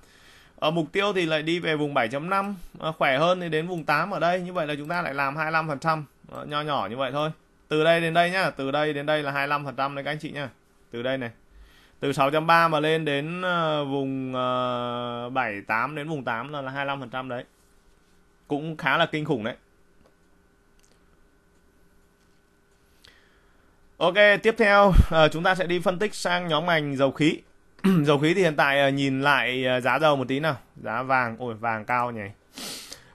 [SPEAKER 1] ờ, mục tiêu thì lại đi về vùng 7.5 à, khỏe hơn thì đến vùng 8 ở đây như vậy là chúng ta lại làm 25% à, nho nhỏ như vậy thôi từ đây đến đây nhá từ đây đến đây là 25% đấy các anh chị nhá từ đây này từ 6.3 mà lên đến ờ, vùng 7 ờ, 8 đến vùng 8 là 25% đấy. Cũng khá là kinh khủng đấy. Ok, tiếp theo ờ, chúng ta sẽ đi phân tích sang nhóm ngành dầu khí. dầu khí thì hiện tại nhìn lại giá dầu một tí nào. Giá vàng, ôi vàng cao nhỉ.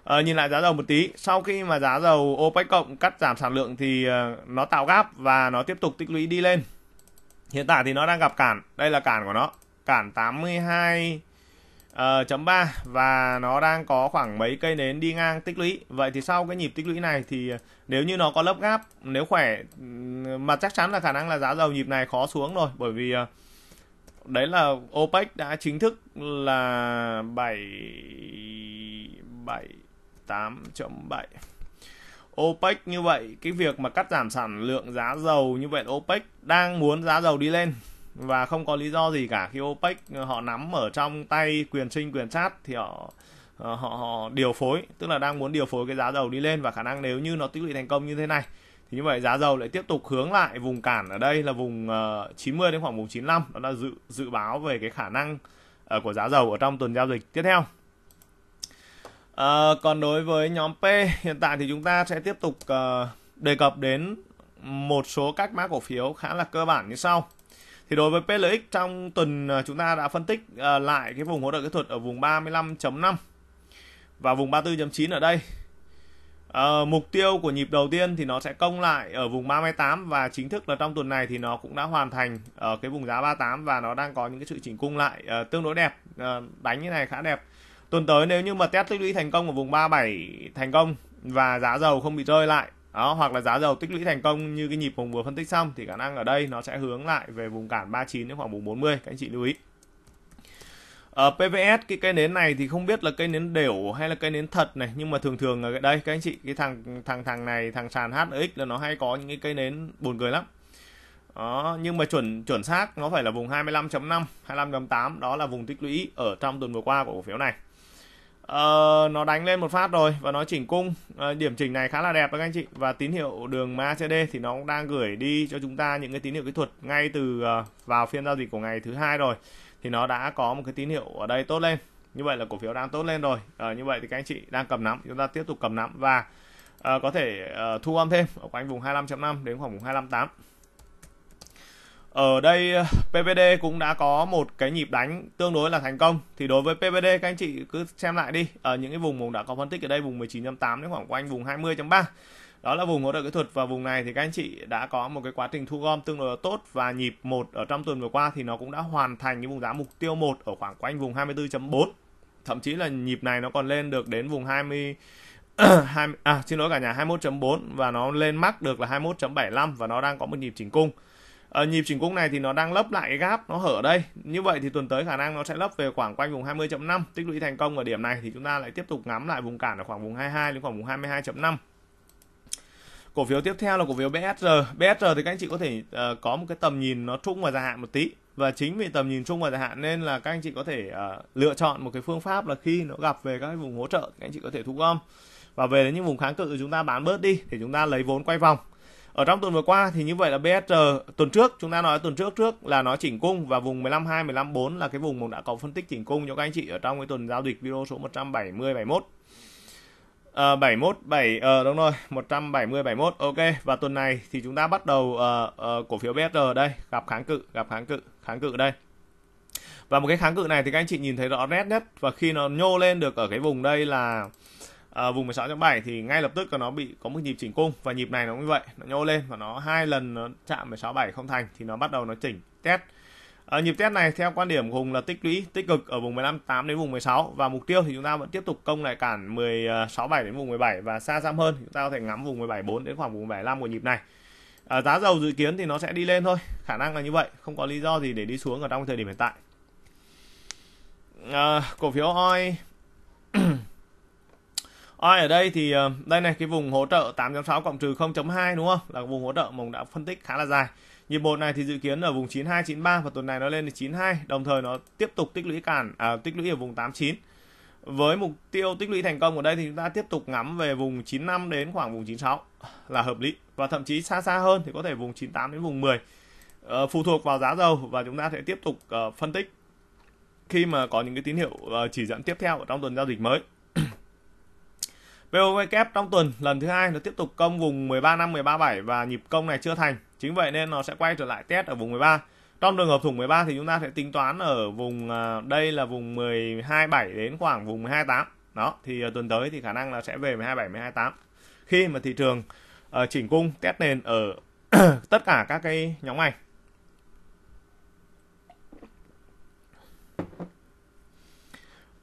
[SPEAKER 1] À, nhìn lại giá dầu một tí, sau khi mà giá dầu OPEC cộng cắt giảm sản lượng thì nó tạo gap và nó tiếp tục tích lũy đi lên hiện tại thì nó đang gặp cản đây là cản của nó cản 82 uh, 3 và nó đang có khoảng mấy cây nến đi ngang tích lũy vậy thì sau cái nhịp tích lũy này thì ờ, nếu như nó có lớp gáp nếu khỏe mà chắc chắn là khả năng là giá dầu nhịp này khó xuống rồi bởi vì uh, đấy là OPEC đã chính thức là 7 7 8.7 OPEC như vậy, cái việc mà cắt giảm sản lượng giá dầu như vậy OPEC đang muốn giá dầu đi lên và không có lý do gì cả khi OPEC họ nắm ở trong tay quyền trinh quyền sát thì họ ờ, họ họ điều phối, tức là đang muốn điều phối cái giá dầu đi lên và khả năng nếu như nó tích lũy thành công như thế này thì như vậy giá dầu lại tiếp tục hướng lại vùng cản ở đây là vùng 90 ờ, đến khoảng vùng 95 đó là dự dự báo về cái khả năng ờ, của giá dầu ở trong tuần giao dịch tiếp theo. À, còn đối với nhóm P hiện tại thì chúng ta sẽ tiếp tục uh, đề cập đến một số các mã cổ phiếu khá là cơ bản như sau. Thì đối với PLX trong tuần uh, chúng ta đã phân tích uh, lại cái vùng hỗ trợ kỹ thuật ở vùng 35.5 và vùng 34.9 ở đây. Uh, mục tiêu của nhịp đầu tiên thì nó sẽ công lại ở vùng 38 và chính thức là trong tuần này thì nó cũng đã hoàn thành ở cái vùng giá 38 và nó đang có những cái sự chỉnh cung lại uh, tương đối đẹp, uh, đánh như này khá đẹp tuần tới nếu như mà test tích lũy thành công ở vùng 37 thành công và giá dầu không bị rơi lại đó hoặc là giá dầu tích lũy thành công như cái nhịp vùng vừa phân tích xong thì khả năng ở đây nó sẽ hướng lại về vùng cản 39 đến khoảng vùng 40 các anh chị lưu ý ở ờ, PVS cái cây nến này thì không biết là cây nến đều hay là cây nến thật này nhưng mà thường thường ở đây các anh chị cái thằng thằng thằng này thằng sàn HX là nó hay có những cái cây nến buồn cười lắm đó, nhưng mà chuẩn chuẩn xác nó phải là vùng 25.5 25.8 đó là vùng tích lũy ở trong tuần vừa qua của cổ phiếu này Uh, nó đánh lên một phát rồi và nó chỉnh cung uh, điểm chỉnh này khá là đẹp các anh chị và tín hiệu đường MACD thì nó cũng đang gửi đi cho chúng ta những cái tín hiệu kỹ thuật ngay từ uh, vào phiên giao dịch của ngày thứ hai rồi thì nó đã có một cái tín hiệu ở đây tốt lên như vậy là cổ phiếu đang tốt lên rồi uh, như vậy thì các anh chị đang cầm nắm chúng ta tiếp tục cầm nắm và uh, có thể uh, thu âm thêm ở quanh vùng 25.5 đến khoảng vùng 258 ở đây PVD cũng đã có một cái nhịp đánh tương đối là thành công thì đối với PVD các anh chị cứ xem lại đi ở những cái vùng vùng đã có phân tích ở đây vùng 19.8 đến khoảng quanh vùng 20.3 đó là vùng hỗ trợ kỹ thuật và vùng này thì các anh chị đã có một cái quá trình thu gom tương đối là tốt và nhịp một ở trong tuần vừa qua thì nó cũng đã hoàn thành cái vùng giá mục tiêu một ở khoảng quanh vùng 24.4 thậm chí là nhịp này nó còn lên được đến vùng 20 20 à xin lỗi cả nhà 21.4 và nó lên mắc được là 21.75 và nó đang có một nhịp chỉnh cung à, nhịp chỉnh cung này thì nó đang lấp lại cái gap nó hở ở đây như vậy thì tuần tới khả năng nó sẽ lấp về khoảng quanh vùng 20.5 tích lũy thành công ở điểm này thì chúng ta lại tiếp tục ngắm lại vùng cản ở khoảng vùng 22 đến khoảng vùng 22.5 cổ phiếu tiếp theo là cổ phiếu BSR BSR thì các anh chị có thể uh, có một cái tầm nhìn nó trung và dài hạn một tí và chính vì tầm nhìn chung và dài hạn nên là các anh chị có thể uh, lựa chọn một cái phương pháp là khi nó gặp về các cái vùng hỗ trợ các anh chị có thể thu gom và về đến những vùng kháng cự chúng ta bán bớt đi để chúng ta lấy vốn quay vòng ở trong tuần vừa qua thì như vậy là BSR tuần trước chúng ta nói tuần trước trước là nó chỉnh cung và vùng 152 154 là cái vùng mà đã có phân tích chỉnh cung cho các anh chị ở trong cái tuần giao dịch video số 170 71 Uh, 71 7 ờ uh, đúng rồi 170 71 ok và tuần này thì chúng ta bắt đầu uh, uh, cổ phiếu BSR đây gặp kháng cự gặp kháng cự kháng cự đây và một cái kháng cự này thì các anh chị nhìn thấy rõ nét nhất và khi nó nhô lên được ở cái vùng đây là à, vùng 16 trong 7 thì ngay lập tức nó bị có một nhịp chỉnh cung và nhịp này nó như vậy nó nhô lên và nó hai lần nó chạm 16 7 không thành thì nó bắt đầu nó chỉnh test à, nhịp test này theo quan điểm của Hùng là tích lũy tích cực ở vùng 15 8 đến vùng 16 và mục tiêu thì chúng ta vẫn tiếp tục công lại cản 16 7 ờ, đến vùng 17 và xa xăm hơn chúng ta có thể ngắm vùng 17 4 đến khoảng vùng 75 của nhịp này à, giá dầu dự kiến thì nó sẽ đi lên thôi khả năng là như vậy không có lý do gì để đi xuống ở trong thời điểm hiện tại à, cổ phiếu oi rồi, ở đây thì ờ, đây này cái vùng hỗ trợ 8.6 cộng trừ 0.2 đúng không? Là vùng hỗ trợ mà đã phân tích khá là dài. Nhịp một này thì dự kiến ở vùng 92 93 và tuần này nó lên đến 92, đồng thời nó tiếp tục tích lũy cản à, tích lũy ở vùng 89. Với mục tiêu tích lũy thành công ở đây thì chúng ta tiếp tục ngắm về vùng 95 đến khoảng vùng 96 là hợp lý và thậm chí xa xa hơn thì có thể vùng 98 đến vùng 10. À, ờ, phụ thuộc vào giá dầu và chúng ta sẽ tiếp tục à, phân tích khi mà có những cái tín hiệu à, chỉ dẫn tiếp theo ở trong tuần giao dịch mới. VOW trong tuần lần thứ hai nó tiếp tục công vùng 13.5, 13.7 và nhịp công này chưa thành. Chính vậy nên nó sẽ quay trở lại test ở vùng 13. Trong trường hợp thủng 13 thì chúng ta sẽ tính toán ở vùng à, đây là vùng 12.7 đến khoảng vùng 12.8. Đó, thì à, tuần tới thì khả năng là sẽ về 12.7, 12.8. Khi mà thị trường ờ, chỉnh cung test nền ở tất cả các cái nhóm ngành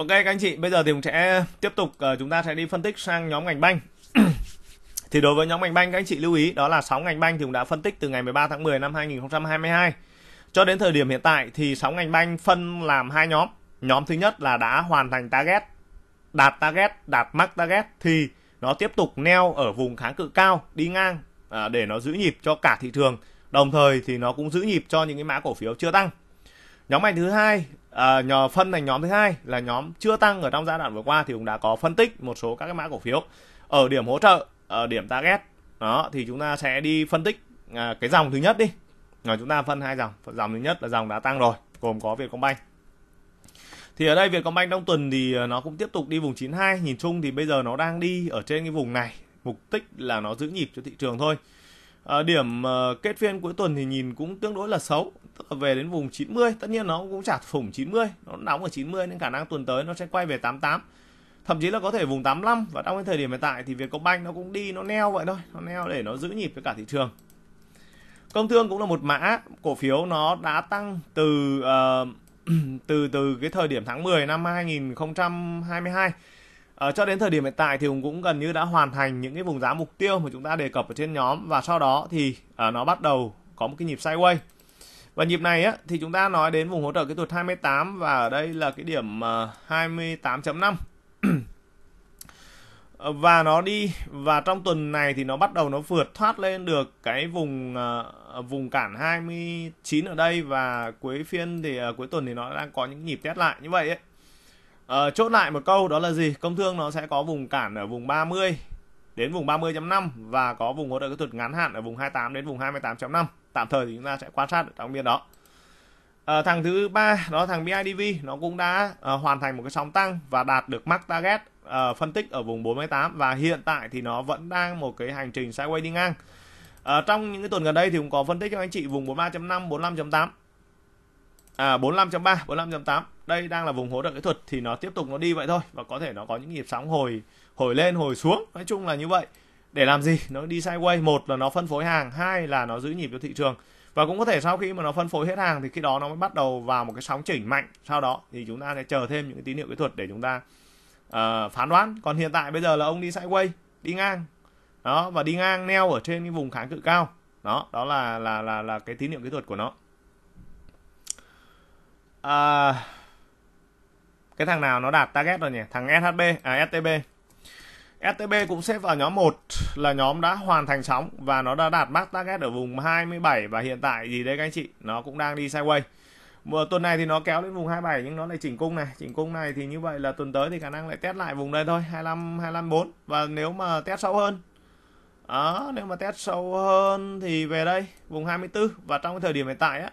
[SPEAKER 1] Ok các anh chị, bây giờ thì cũng sẽ tiếp tục uh, chúng ta sẽ đi phân tích sang nhóm ngành banh. thì đối với nhóm ngành banh các anh chị lưu ý đó là 6 ngành banh thì cũng đã phân tích từ ngày 13 tháng 10 năm 2022. Cho đến thời điểm hiện tại thì 6 ngành banh phân làm hai nhóm. Nhóm thứ nhất là đã hoàn thành target, đạt target, đạt mark target thì nó tiếp tục neo ở vùng kháng cự cao đi ngang uh, để nó giữ nhịp cho cả thị trường. Đồng thời thì nó cũng giữ nhịp cho những cái mã cổ phiếu chưa tăng. Nhóm ngành thứ hai À, nhờ phân thành nhóm thứ hai là nhóm chưa tăng ở trong giai đoạn vừa qua thì cũng đã có phân tích một số các cái mã cổ phiếu ở điểm hỗ trợ ở điểm target đó thì chúng ta sẽ đi phân tích à, cái dòng thứ nhất đi rồi chúng ta phân hai dòng dòng thứ nhất là dòng đã tăng rồi gồm có Vietcombank thì ở đây Vietcombank trong tuần thì à, nó cũng tiếp tục đi vùng 92 nhìn chung thì bây giờ nó đang đi ở trên cái vùng này mục đích là nó giữ nhịp cho thị trường thôi À, điểm uh, kết phiên cuối tuần thì nhìn cũng tương đối là xấu tức là về đến vùng 90 tất nhiên nó cũng chả phủng 90 nó nóng ở 90 nên khả năng tuần tới nó sẽ quay về 88 thậm chí là có thể vùng 85 và trong cái thời điểm hiện tại thì việc Vietcombank nó cũng đi nó neo vậy thôi nó neo để nó giữ nhịp với cả thị trường công thương cũng là một mã cổ phiếu nó đã tăng từ uh, từ từ cái thời điểm tháng 10 năm 2022 À, cho đến thời điểm hiện tại thì cũng gần như đã hoàn thành những cái vùng giá mục tiêu mà chúng ta đề cập ở trên nhóm và sau đó thì à, nó bắt đầu có một cái nhịp sideways. Và nhịp này á, thì chúng ta nói đến vùng hỗ trợ kỹ thuật 28 và ở đây là cái điểm à, ờ, 28.5. và nó đi và trong tuần này thì nó bắt đầu nó vượt thoát lên được cái vùng uh, vùng cản 29 ở đây và cuối phiên thì uh, cuối tuần thì nó đang có những nhịp test lại như vậy ấy. À, chốt lại một câu đó là gì? Công thương nó sẽ có vùng cản ở vùng 30 đến vùng 30.5 và có vùng hỗ trợ kỹ thuật ngắn hạn ở vùng 28 đến vùng 28.5. Tạm thời thì chúng ta sẽ quan sát ở trong biên đó. À, thằng thứ ba đó thằng BIDV nó cũng đã à, hoàn thành một cái sóng tăng và đạt được mark target à, phân tích ở vùng 48 và hiện tại thì nó vẫn đang một cái hành trình sideways đi ngang. À, trong những cái tuần gần đây thì cũng có phân tích cho anh chị vùng 43.5, 45.8. À 45.3, 45.8 đây đang là vùng hỗ trợ kỹ thuật thì nó tiếp tục nó đi vậy thôi và có thể nó có những nhịp sóng hồi hồi lên hồi xuống nói chung là như vậy để làm gì nó đi sideways một là nó phân phối hàng hai là nó giữ nhịp cho thị trường và cũng có thể sau khi mà nó phân phối hết hàng thì khi đó nó mới bắt đầu vào một cái sóng chỉnh mạnh sau đó thì chúng ta sẽ chờ thêm những cái tín hiệu kỹ thuật để chúng ta uh, phán đoán còn hiện tại bây giờ là ông đi sideways đi ngang đó và đi ngang neo ở trên cái vùng kháng cự cao đó đó là là là là cái tín hiệu kỹ thuật của nó à, uh, cái thằng nào nó đạt target rồi nhỉ thằng SHB à STB STB cũng xếp vào nhóm 1 là nhóm đã hoàn thành sóng và nó đã đạt max target ở vùng 27 và hiện tại gì đấy các anh chị nó cũng đang đi sideways Mùa tuần này thì nó kéo đến vùng 27 nhưng nó lại chỉnh cung này, chỉnh cung này thì như vậy là tuần tới thì khả năng lại test lại vùng đây thôi, 25 254 và nếu mà test sâu hơn. Đó, à, nếu mà test sâu hơn thì về đây, vùng 24 và trong cái thời điểm hiện tại á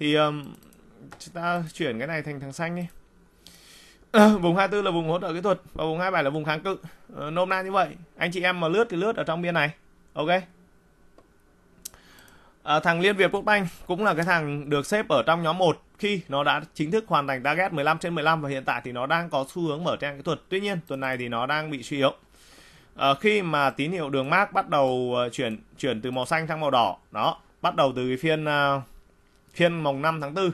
[SPEAKER 1] thì um, chúng ta chuyển cái này thành thằng xanh đi. À, vùng 24 là vùng hỗ trợ kỹ thuật và vùng 27 là vùng kháng cự. Ờ, nôm na như vậy, anh chị em mà lướt thì lướt ở trong biên này. Ok. À, thằng Liên Việt quốc Postbank cũng là cái thằng được xếp ở trong nhóm 1 khi nó đã chính thức hoàn thành target 15 trên 15 và hiện tại thì nó đang có xu hướng mở trang kỹ thuật. Tuy nhiên, tuần này thì nó đang bị suy yếu. À, khi mà tín hiệu đường mát bắt đầu chuyển chuyển từ màu xanh sang màu đỏ, đó, bắt đầu từ cái phiên phiên mùng 5 tháng 4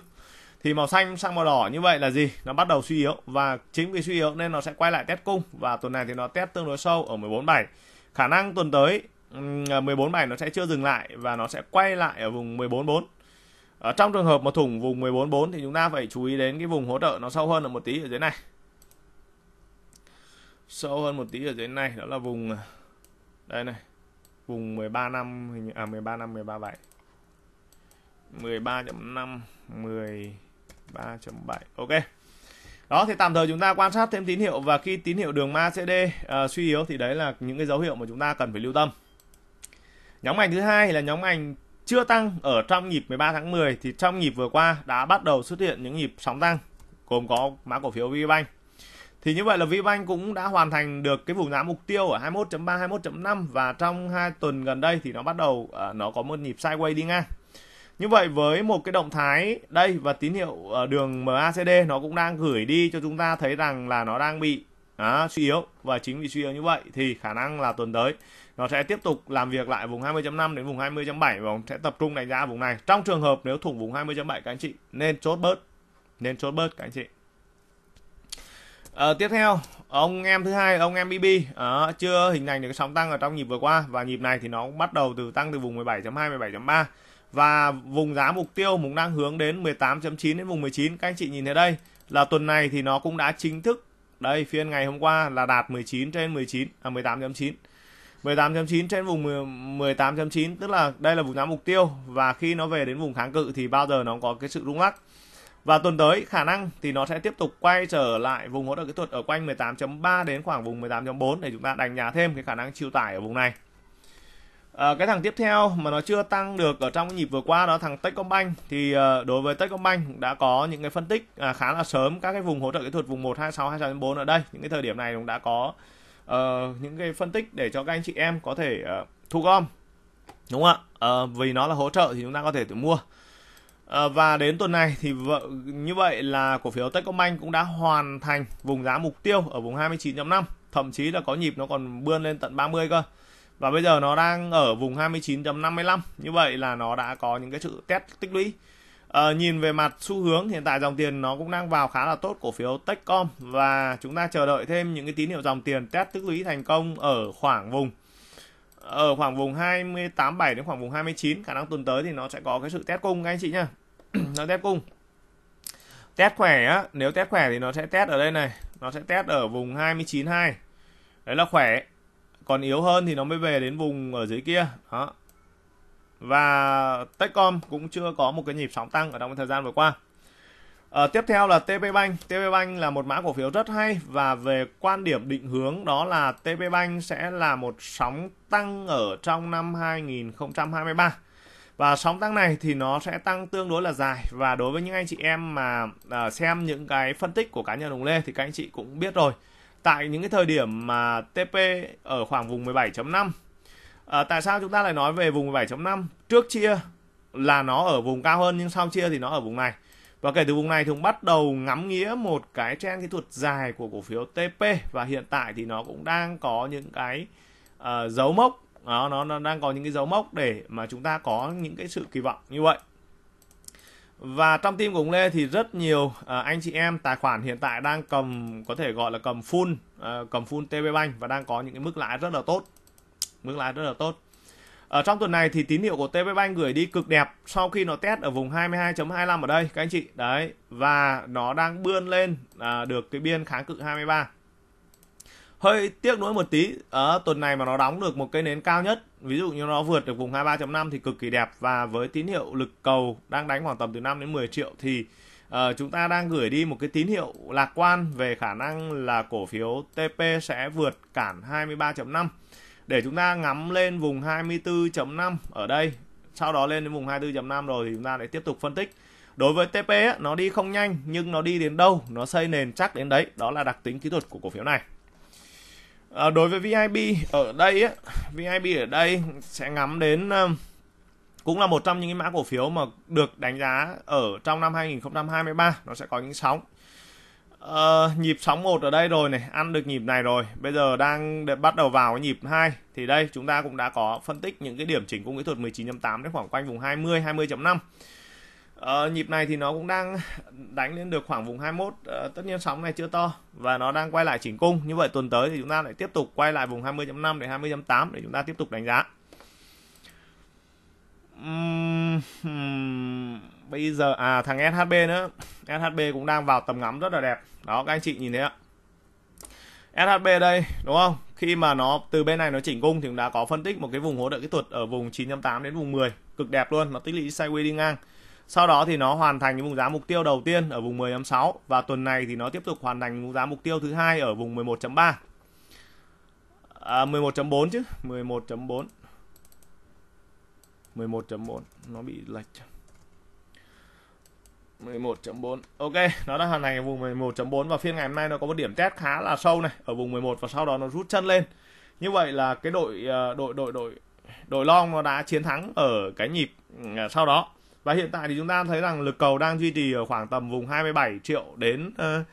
[SPEAKER 1] thì màu xanh sang màu đỏ như vậy là gì nó bắt đầu suy yếu và chính vì suy yếu nên nó sẽ quay lại test cung và tuần này thì nó test tương đối sâu ở 147 khả năng tuần tới 147 à, nó sẽ chưa dừng lại và nó sẽ quay lại ở vùng 144 ở trong trường hợp mà thủng vùng 144 thì chúng ta phải chú ý đến cái vùng hỗ trợ nó sâu hơn ở một tí ở dưới này sâu hơn một tí ở dưới này đó là vùng à, đây này vùng 13 năm hình à 13 năm 13 7 13.5 10 3.7 ok đó thì tạm thời chúng ta quan sát thêm tín hiệu và khi tín hiệu đường ma CD uh, ờ, suy yếu thì đấy là những cái dấu hiệu mà chúng ta cần phải lưu tâm nhóm ngành thứ hai là nhóm ngành chưa tăng ở trong nhịp 13 tháng 10 thì trong nhịp vừa qua đã bắt đầu xuất hiện những nhịp sóng tăng gồm có mã cổ phiếu VBank thì như vậy là VBank cũng đã hoàn thành được cái vùng giá mục tiêu ở 21.3 21.5 và trong hai tuần gần đây thì nó bắt đầu uh, nó có một nhịp sideways đi ngang như vậy với một cái động thái đây và tín hiệu ở ờ, đường MACD nó cũng đang gửi đi cho chúng ta thấy rằng là nó đang bị à, suy yếu và chính vì suy yếu như vậy thì khả năng là tuần tới nó sẽ tiếp tục làm việc lại vùng 20.5 đến vùng 20.7 và sẽ tập trung đánh giá vùng này. Trong trường hợp nếu thủng vùng 20.7 các anh chị nên chốt bớt, nên chốt bớt các anh chị. À, tiếp theo ông em thứ hai ông em BB à, chưa hình thành được sóng tăng ở trong nhịp vừa qua và nhịp này thì nó cũng bắt đầu từ tăng từ vùng 17.2 17.3 và vùng giá mục tiêu cũng đang hướng đến 18.9 đến vùng 19 các anh chị nhìn thấy đây là tuần này thì nó cũng đã chính thức đây phiên ngày hôm qua là đạt 19 trên 19 à 18.9 18.9 trên vùng 18.9 tức là đây là vùng giá mục tiêu và khi nó về đến vùng kháng cự thì bao giờ nó có cái sự rung lắc và tuần tới khả năng thì nó sẽ tiếp tục quay trở lại vùng hỗ trợ kỹ thuật ở quanh 18.3 đến khoảng vùng 18.4 để chúng ta đánh giá thêm cái khả năng chịu tải ở vùng này À, cái thằng tiếp theo mà nó chưa tăng được ở trong cái nhịp vừa qua đó thằng Techcombank thì uh, đối với Techcombank đã có những cái phân tích uh, khá là sớm các cái vùng hỗ trợ kỹ thuật vùng 1, 26, 26.4 ở đây những cái thời điểm này cũng đã có uh, những cái phân tích để cho các anh chị em có thể uh, thu gom đúng không ạ? Uh, vì nó là hỗ trợ thì chúng ta có thể tự mua uh, và đến tuần này thì vợ, như vậy là cổ phiếu Techcombank cũng đã hoàn thành vùng giá mục tiêu ở vùng 29.5 thậm chí là có nhịp nó còn bươn lên tận 30 cơ và bây giờ nó đang ở vùng 29.55 như vậy là nó đã có những cái sự test tích lũy à, nhìn về mặt xu hướng hiện tại dòng tiền nó cũng đang vào khá là tốt cổ phiếu Techcom và chúng ta chờ đợi thêm những cái tín hiệu dòng tiền test tích lũy thành công ở khoảng vùng ở khoảng vùng 28.7 đến khoảng vùng 29 khả năng tuần tới thì nó sẽ có cái sự test cung các anh chị nhá nó test cung test khỏe á nếu test khỏe thì nó sẽ test ở đây này nó sẽ test ở vùng 29.2 đấy là khỏe còn yếu hơn thì nó mới về đến vùng ở dưới kia đó và Techcom cũng chưa có một cái nhịp sóng tăng ở trong thời gian vừa qua à, tiếp theo là TP Bank TP Bank là một mã cổ phiếu rất hay và về quan điểm định hướng đó là TP Bank sẽ là một sóng tăng ở trong năm 2023 và sóng tăng này thì nó sẽ tăng tương đối là dài và đối với những anh chị em mà à, xem những cái phân tích của cá nhân đồng lê thì các anh chị cũng biết rồi tại những cái thời điểm mà TP ở khoảng vùng 17.5 à, ờ, tại sao chúng ta lại nói về vùng 17.5 trước chia là nó ở vùng cao hơn nhưng sau chia thì nó ở vùng này và kể từ vùng này thì cũng bắt đầu ngắm nghĩa một cái trend kỹ thuật dài của cổ phiếu TP và hiện tại thì nó cũng đang có những cái uh, dấu mốc đó, nó, nó đang có những cái dấu mốc để mà chúng ta có những cái sự kỳ vọng như vậy và trong team của ông Lê thì rất nhiều à, anh chị em tài khoản hiện tại đang cầm có thể gọi là cầm full à, cầm full TB Bank và đang có những cái mức lãi rất là tốt mức lãi rất là tốt ở trong tuần này thì tín hiệu của TB Bank gửi đi cực đẹp sau khi nó test ở vùng 22.25 ở đây các anh chị đấy và nó đang bươn lên à, được cái biên kháng cự 23 hơi tiếc nuối một tí ở ờ, à, tuần này mà nó đóng được một cây nến cao nhất ví dụ như nó vượt được vùng 23.5 thì cực kỳ đẹp và với tín hiệu lực cầu đang đánh khoảng tầm từ 5 đến 10 triệu thì uh, chúng ta đang gửi đi một cái tín hiệu lạc quan về khả năng là cổ phiếu TP sẽ vượt cản 23.5 để chúng ta ngắm lên vùng 24.5 ở đây sau đó lên đến vùng 24.5 rồi thì chúng ta lại tiếp tục phân tích đối với TP ấy, nó đi không nhanh nhưng nó đi đến đâu nó xây nền chắc đến đấy đó là đặc tính kỹ thuật của cổ phiếu này à, đối với VIP ở đây á VIP ở đây sẽ ngắm đến ờ, cũng là một trong những cái mã cổ phiếu mà được đánh giá ở trong năm 2023 nó sẽ có những sóng Uh, nhịp sóng 1 ở đây rồi này, ăn được nhịp này rồi. Bây giờ đang để bắt đầu vào nhịp 2 thì đây chúng ta cũng đã có phân tích những cái điểm chỉnh cung kỹ thuật 19.8 đến khoảng quanh vùng 20 20.5. Uh, nhịp này thì nó cũng đang đánh lên được khoảng vùng 21 uh, ờ, tất nhiên sóng này chưa to và nó đang quay lại chỉnh cung như vậy tuần tới thì chúng ta lại tiếp tục quay lại vùng 20.5 đến 20.8 để chúng ta tiếp tục đánh giá um, bây giờ à thằng SHB nữa SHB cũng đang vào tầm ngắm rất là đẹp đó các anh chị nhìn thấy ạ SHB đây đúng không khi mà nó từ bên này nó chỉnh cung thì cũng đã có phân tích một cái vùng hỗ trợ kỹ thuật ở vùng 9.8 đến vùng 10 cực đẹp luôn nó tích lũy sideways đi ngang sau đó thì nó hoàn thành vùng giá mục tiêu đầu tiên ở vùng 10.6 và tuần này thì nó tiếp tục hoàn thành vùng giá mục tiêu thứ hai ở vùng 11.3. À, 11.4 chứ, 11.4. 11.4 nó bị lệch. 11.4. Ok, nó đã hoàn thành ở vùng 11.4 và phiên ngày hôm nay nó có một điểm test khá là sâu này ở vùng 11 và sau đó nó rút chân lên. Như vậy là cái đội à, đội đội đội đội long nó đã chiến thắng ở cái nhịp à, sau đó và hiện tại thì chúng ta thấy rằng lực cầu đang duy trì ở khoảng tầm vùng 27 triệu đến uh,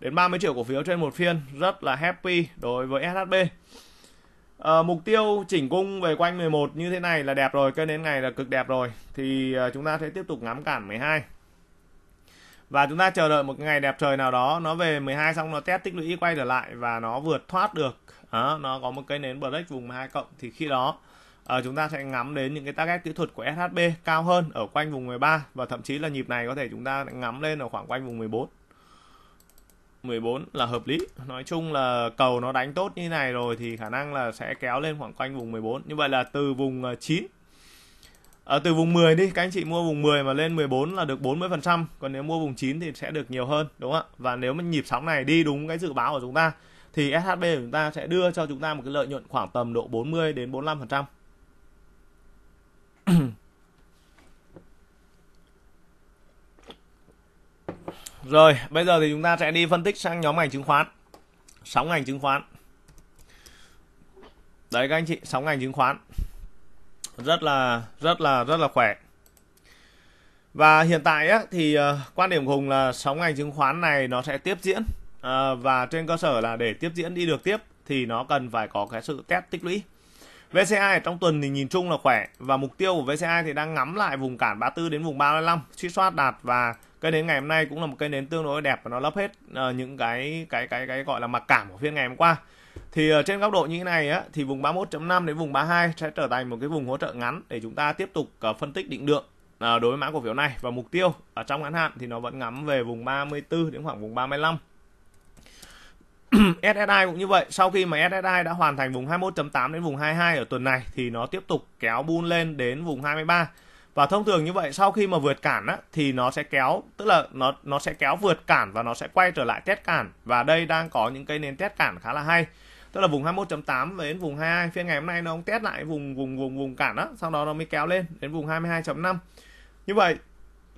[SPEAKER 1] đến 30 triệu cổ phiếu trên một phiên rất là happy đối với SHB à, ờ, mục tiêu chỉnh cung về quanh 11 như thế này là đẹp rồi cây nến ngày là cực đẹp rồi thì ờ, chúng ta sẽ tiếp tục ngắm cản 12 và chúng ta chờ đợi một ngày đẹp trời nào đó nó về 12 xong nó test tích lũy quay trở lại và nó vượt thoát được à, nó có một cây nến break vùng 12 cộng thì khi đó à, chúng ta sẽ ngắm đến những cái target kỹ thuật của SHB cao hơn ở quanh vùng 13 và thậm chí là nhịp này có thể chúng ta ngắm lên ở khoảng quanh vùng 14 14 là hợp lý nói chung là cầu nó đánh tốt như này rồi thì khả năng là sẽ kéo lên khoảng quanh vùng 14 như vậy là từ vùng 9 ờ, à, ờ, từ vùng 10 đi các anh chị mua vùng 10 mà lên 14 là được 40 phần trăm còn nếu mua vùng 9 thì sẽ được nhiều hơn đúng không ạ và nếu mà nhịp sóng này đi đúng cái dự báo của chúng ta thì SHB của chúng ta sẽ đưa cho chúng ta một cái lợi nhuận khoảng tầm độ 40 đến 45 phần trăm Rồi, bây giờ thì chúng ta sẽ đi phân tích sang nhóm ngành chứng khoán. sáu ngành chứng khoán. Đấy các anh chị, sáu ngành chứng khoán. Rất là rất là rất là khỏe. Và hiện tại á, thì ờ, quan điểm của Hùng là sáu ngành chứng khoán này nó sẽ tiếp diễn ờ, và trên cơ sở là để tiếp diễn đi được tiếp thì nó cần phải có cái sự test tích lũy. VCI ở trong tuần thì nhìn chung là khỏe và mục tiêu của VCI thì đang ngắm lại vùng cản 34 đến vùng 35 suy soát đạt và cây nến ngày hôm nay cũng là một cây nến tương đối đẹp và nó lấp hết ờ, những cái cái cái cái gọi là mặc cảm của phiên ngày hôm qua thì ờ, trên góc độ như thế này á, thì vùng 31.5 đến vùng 32 sẽ trở thành một cái vùng hỗ trợ ngắn để chúng ta tiếp tục ờ, phân tích định lượng đối với mã cổ phiếu này và mục tiêu ở trong ngắn hạn thì nó vẫn ngắm về vùng 34 đến khoảng vùng 35 SSI cũng như vậy sau khi mà SSI đã hoàn thành vùng 21.8 đến vùng 22 ở tuần này thì nó tiếp tục kéo bull lên đến vùng 23 và thông thường như vậy sau khi mà vượt cản á, thì nó sẽ kéo tức là nó nó sẽ kéo vượt cản và nó sẽ quay trở lại test cản và đây đang có những cây nền test cản khá là hay tức là vùng 21.8 đến vùng 22 phiên ngày hôm nay nó cũng test lại vùng vùng vùng vùng cản á sau đó nó mới kéo lên đến vùng 22.5 như vậy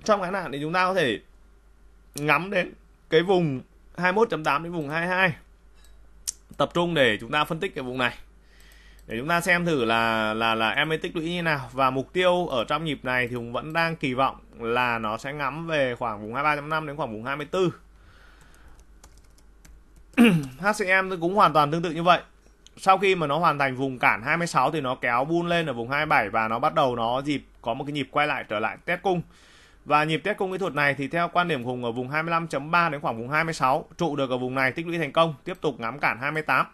[SPEAKER 1] trong ngắn hạn thì chúng ta có thể ngắm đến cái vùng 21.8 đến vùng 22 tập trung để chúng ta phân tích cái vùng này để chúng ta xem thử là là là em ấy tích lũy như nào và mục tiêu ở trong nhịp này thì Hùng vẫn đang kỳ vọng là nó sẽ ngắm về khoảng vùng 23.5 đến khoảng vùng 24 HCM cũng hoàn toàn tương tự như vậy sau khi mà nó hoàn thành vùng cản 26 thì nó kéo bun lên ở vùng 27 và nó bắt đầu nó dịp có một cái nhịp quay lại trở lại test cung và nhịp test cung kỹ thuật này thì theo quan điểm Hùng ở vùng 25.3 đến khoảng vùng 26, trụ được ở vùng này tích lũy thành công, tiếp tục ngắm cản 28.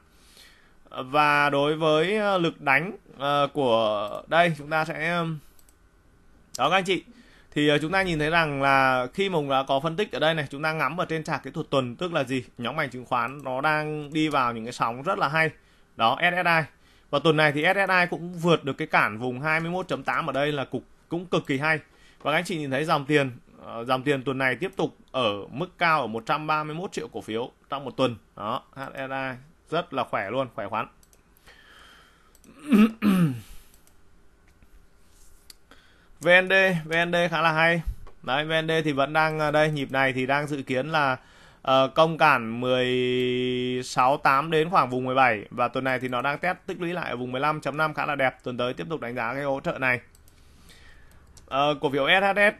[SPEAKER 1] Và đối với ờ, lực đánh ờ, của đây chúng ta sẽ đó các anh chị thì ờ, chúng ta nhìn thấy rằng là khi mùng đã có phân tích ở đây này chúng ta ngắm ở trên chart kỹ thuật tuần tức là gì nhóm ngành chứng khoán nó đang đi vào những cái sóng rất là hay đó SSI và tuần này thì SSI cũng vượt được cái cản vùng 21.8 ở đây là cục cũng cực kỳ hay và các anh chị nhìn thấy dòng tiền ờ, dòng tiền tuần này tiếp tục ở mức cao ở 131 triệu cổ phiếu trong một tuần đó HSI rất là khỏe luôn khỏe khoắn VND VND khá là hay đấy VND thì vẫn đang ờ, đây nhịp này thì đang dự kiến là uh, công cản 16 8 đến khoảng vùng 17 và tuần này thì nó đang test tích lũy lại ở vùng 15.5 khá là đẹp tuần tới tiếp tục đánh giá cái hỗ trợ này Ờ, cổ phiếu SHS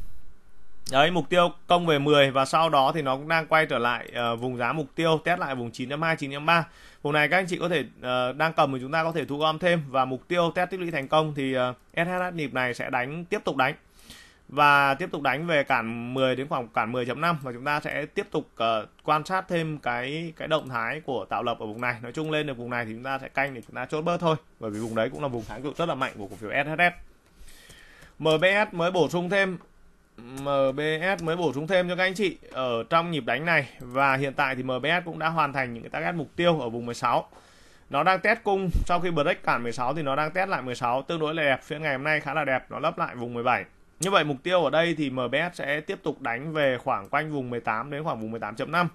[SPEAKER 1] đấy mục tiêu công về 10 và sau đó thì nó cũng đang quay trở lại uh, vùng giá mục tiêu test lại vùng 9.2 9.3 vùng này các anh chị có thể uh, đang cầm thì chúng ta có thể thu gom thêm và mục tiêu test tích lũy thành công thì uh, SHS nhịp này sẽ đánh tiếp tục đánh và tiếp tục đánh về cản 10 đến khoảng cản 10.5 và chúng ta sẽ tiếp tục uh, quan sát thêm cái cái động thái của tạo lập ở vùng này nói chung lên được vùng này thì chúng ta sẽ canh để chúng ta chốt bớt thôi bởi vì vùng đấy cũng là vùng kháng cự rất là mạnh của cổ phiếu SHS MBS mới bổ sung thêm MBS mới bổ sung thêm cho các anh chị ở trong nhịp đánh này và hiện tại thì MBS cũng đã hoàn thành những cái target mục tiêu ở vùng 16 nó đang test cung sau khi break cản 16 thì nó đang test lại 16 tương đối là đẹp Phía ngày hôm nay khá là đẹp nó lấp lại vùng 17 như vậy mục tiêu ở đây thì MBS sẽ tiếp tục đánh về khoảng quanh vùng 18 đến khoảng vùng 18.5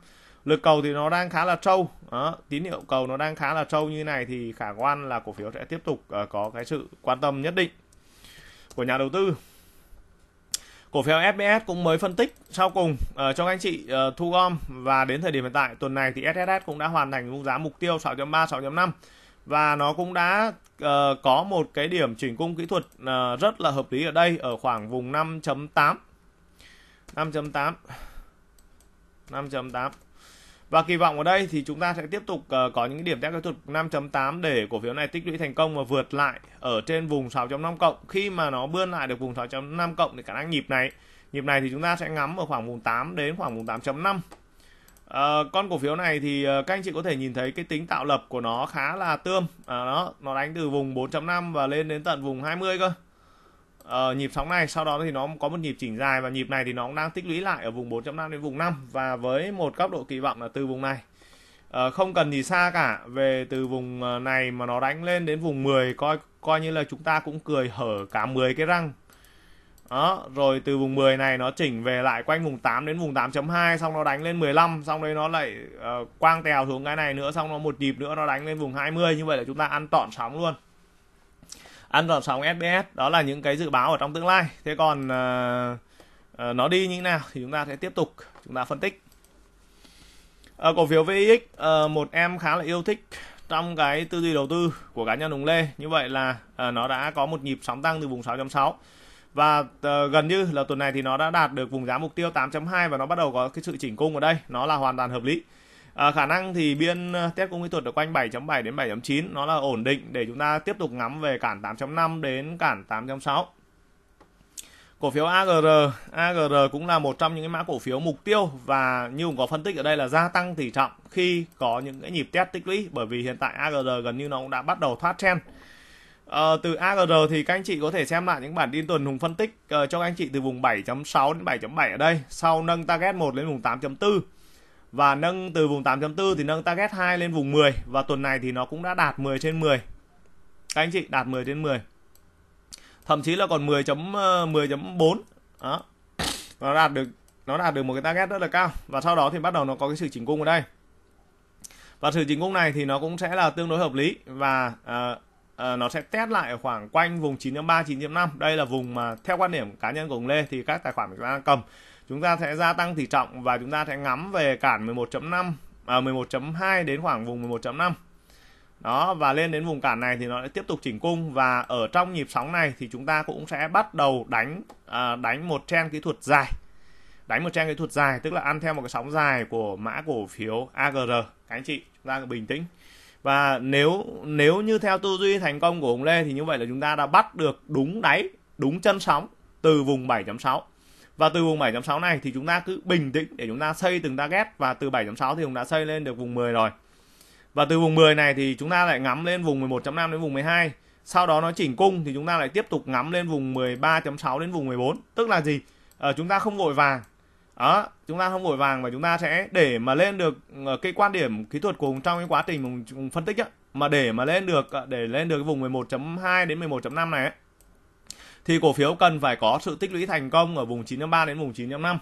[SPEAKER 1] lực cầu thì nó đang khá là trâu đó, tín hiệu cầu nó đang khá là trâu như này thì khả quan là cổ phiếu sẽ tiếp tục ờ, có cái sự quan tâm nhất định của nhà đầu tư cổ phiếu FBS cũng mới phân tích sau cùng uh, cho các anh chị uh, thu gom và đến thời điểm hiện tại tuần này thì SSS cũng đã hoàn thành mức giá mục tiêu 6.3 6.5 và nó cũng đã uh, có một cái điểm chỉnh cung kỹ thuật uh, rất là hợp lý ở đây ở khoảng vùng 5.8 5.8 5.8 và kỳ vọng ở đây thì chúng ta sẽ tiếp tục ờ, có những điểm test kỹ thuật 5.8 để cổ phiếu này tích lũy thành công và vượt lại ở trên vùng 6.5 cộng. Khi mà nó bươn lại được vùng 6.5 cộng thì khả năng nhịp này, nhịp này thì chúng ta sẽ ngắm ở khoảng vùng 8 đến khoảng vùng 8.5. Uh, ờ, con cổ phiếu này thì ờ, các anh chị có thể nhìn thấy cái tính tạo lập của nó khá là tươm. À, đó, nó đánh từ vùng 4.5 và lên đến tận vùng 20 cơ uh, nhịp sóng này sau đó thì nó có một nhịp chỉnh dài và nhịp này thì nó cũng đang tích lũy lại ở vùng 4.5 đến vùng 5 và với một góc độ kỳ vọng là từ vùng này uh, không cần gì xa cả về từ vùng ờ, này mà nó đánh lên đến vùng 10 coi coi như là chúng ta cũng cười hở cả 10 cái răng đó, rồi từ vùng 10 này nó chỉnh về lại quanh vùng 8 đến vùng 8.2 xong nó đánh lên 15 xong đấy nó lại uh, quang tèo xuống cái này nữa xong nó một nhịp nữa nó đánh lên vùng 20 như vậy là chúng ta ăn tọn sóng luôn ăn đòn sóng SBS đó là những cái dự báo ở trong tương lai thế còn uh, uh, nó đi như thế nào thì chúng ta sẽ tiếp tục chúng ta phân tích uh, cổ phiếu VIX uh, một em khá là yêu thích trong cái tư duy đầu tư của cá nhân Hùng Lê như vậy là uh, nó đã có một nhịp sóng tăng từ vùng 6.6 và uh, gần như là tuần này thì nó đã đạt được vùng giá mục tiêu 8.2 và nó bắt đầu có cái sự chỉnh cung ở đây nó là hoàn toàn hợp lý À, khả năng thì biên ờ, test cung kỹ thuật ở quanh 7.7 đến 7.9 nó là ổn định để chúng ta tiếp tục ngắm về cản 8.5 đến cản 8.6. Cổ phiếu AGR, AGR cũng là một trong những cái mã cổ phiếu mục tiêu và như cũng có phân tích ở đây là gia tăng tỷ trọng khi có những cái nhịp test tích lũy bởi vì hiện tại AGR gần như nó cũng đã bắt đầu thoát trend. Ờ, từ AGR thì các anh chị có thể xem lại những bản tin tuần Hùng phân tích uh, cho các anh chị từ vùng 7.6 đến 7.7 ở đây, sau nâng target 1 lên vùng 8.4 và nâng từ vùng 8.4 thì nâng target 2 lên vùng 10 và tuần này thì nó cũng đã đạt 10 trên 10 các anh chị đạt 10 trên 10 thậm chí là còn 10.10.4 ờ, đó nó đạt được nó đạt được một cái target rất là cao và sau đó thì bắt đầu nó có cái sự chỉnh cung ở đây và sự chỉnh cung này thì nó cũng sẽ là tương đối hợp lý và uh, uh, nó sẽ test lại khoảng quanh vùng 9.3 9.5 đây là vùng mà theo quan điểm cá nhân của ông Lê thì các tài khoản mình đang cầm chúng ta sẽ gia tăng tỷ trọng và chúng ta sẽ ngắm về cản 11.5 à, 11.2 đến khoảng vùng 11.5 đó và lên đến vùng cản này thì nó sẽ tiếp tục chỉnh cung và ở trong nhịp sóng này thì chúng ta cũng sẽ bắt đầu đánh à, đánh một trang kỹ thuật dài đánh một trang kỹ thuật dài tức là ăn theo một cái sóng dài của mã cổ phiếu AGR các anh chị chúng ta bình tĩnh và nếu nếu như theo tư duy thành công của ông Lê thì như vậy là chúng ta đã bắt được đúng đáy đúng chân sóng từ vùng 7.6 và từ vùng 7.6 này thì chúng ta cứ bình tĩnh để chúng ta xây từng target và từ 7.6 thì chúng đã xây lên được vùng 10 rồi và từ vùng 10 này thì chúng ta lại ngắm lên vùng 11.5 đến vùng 12 sau đó nó chỉnh cung thì chúng ta lại tiếp tục ngắm lên vùng 13.6 đến vùng 14 tức là gì à, chúng ta không vội vàng đó chúng ta không vội vàng mà chúng ta sẽ để mà lên được ờ, cái quan điểm kỹ thuật cùng trong cái quá trình phân tích á mà để mà lên được ờ, để lên được cái vùng 11.2 đến 11.5 này ấy, thì cổ phiếu cần phải có sự tích lũy thành công ở vùng 9.3 đến vùng 9.5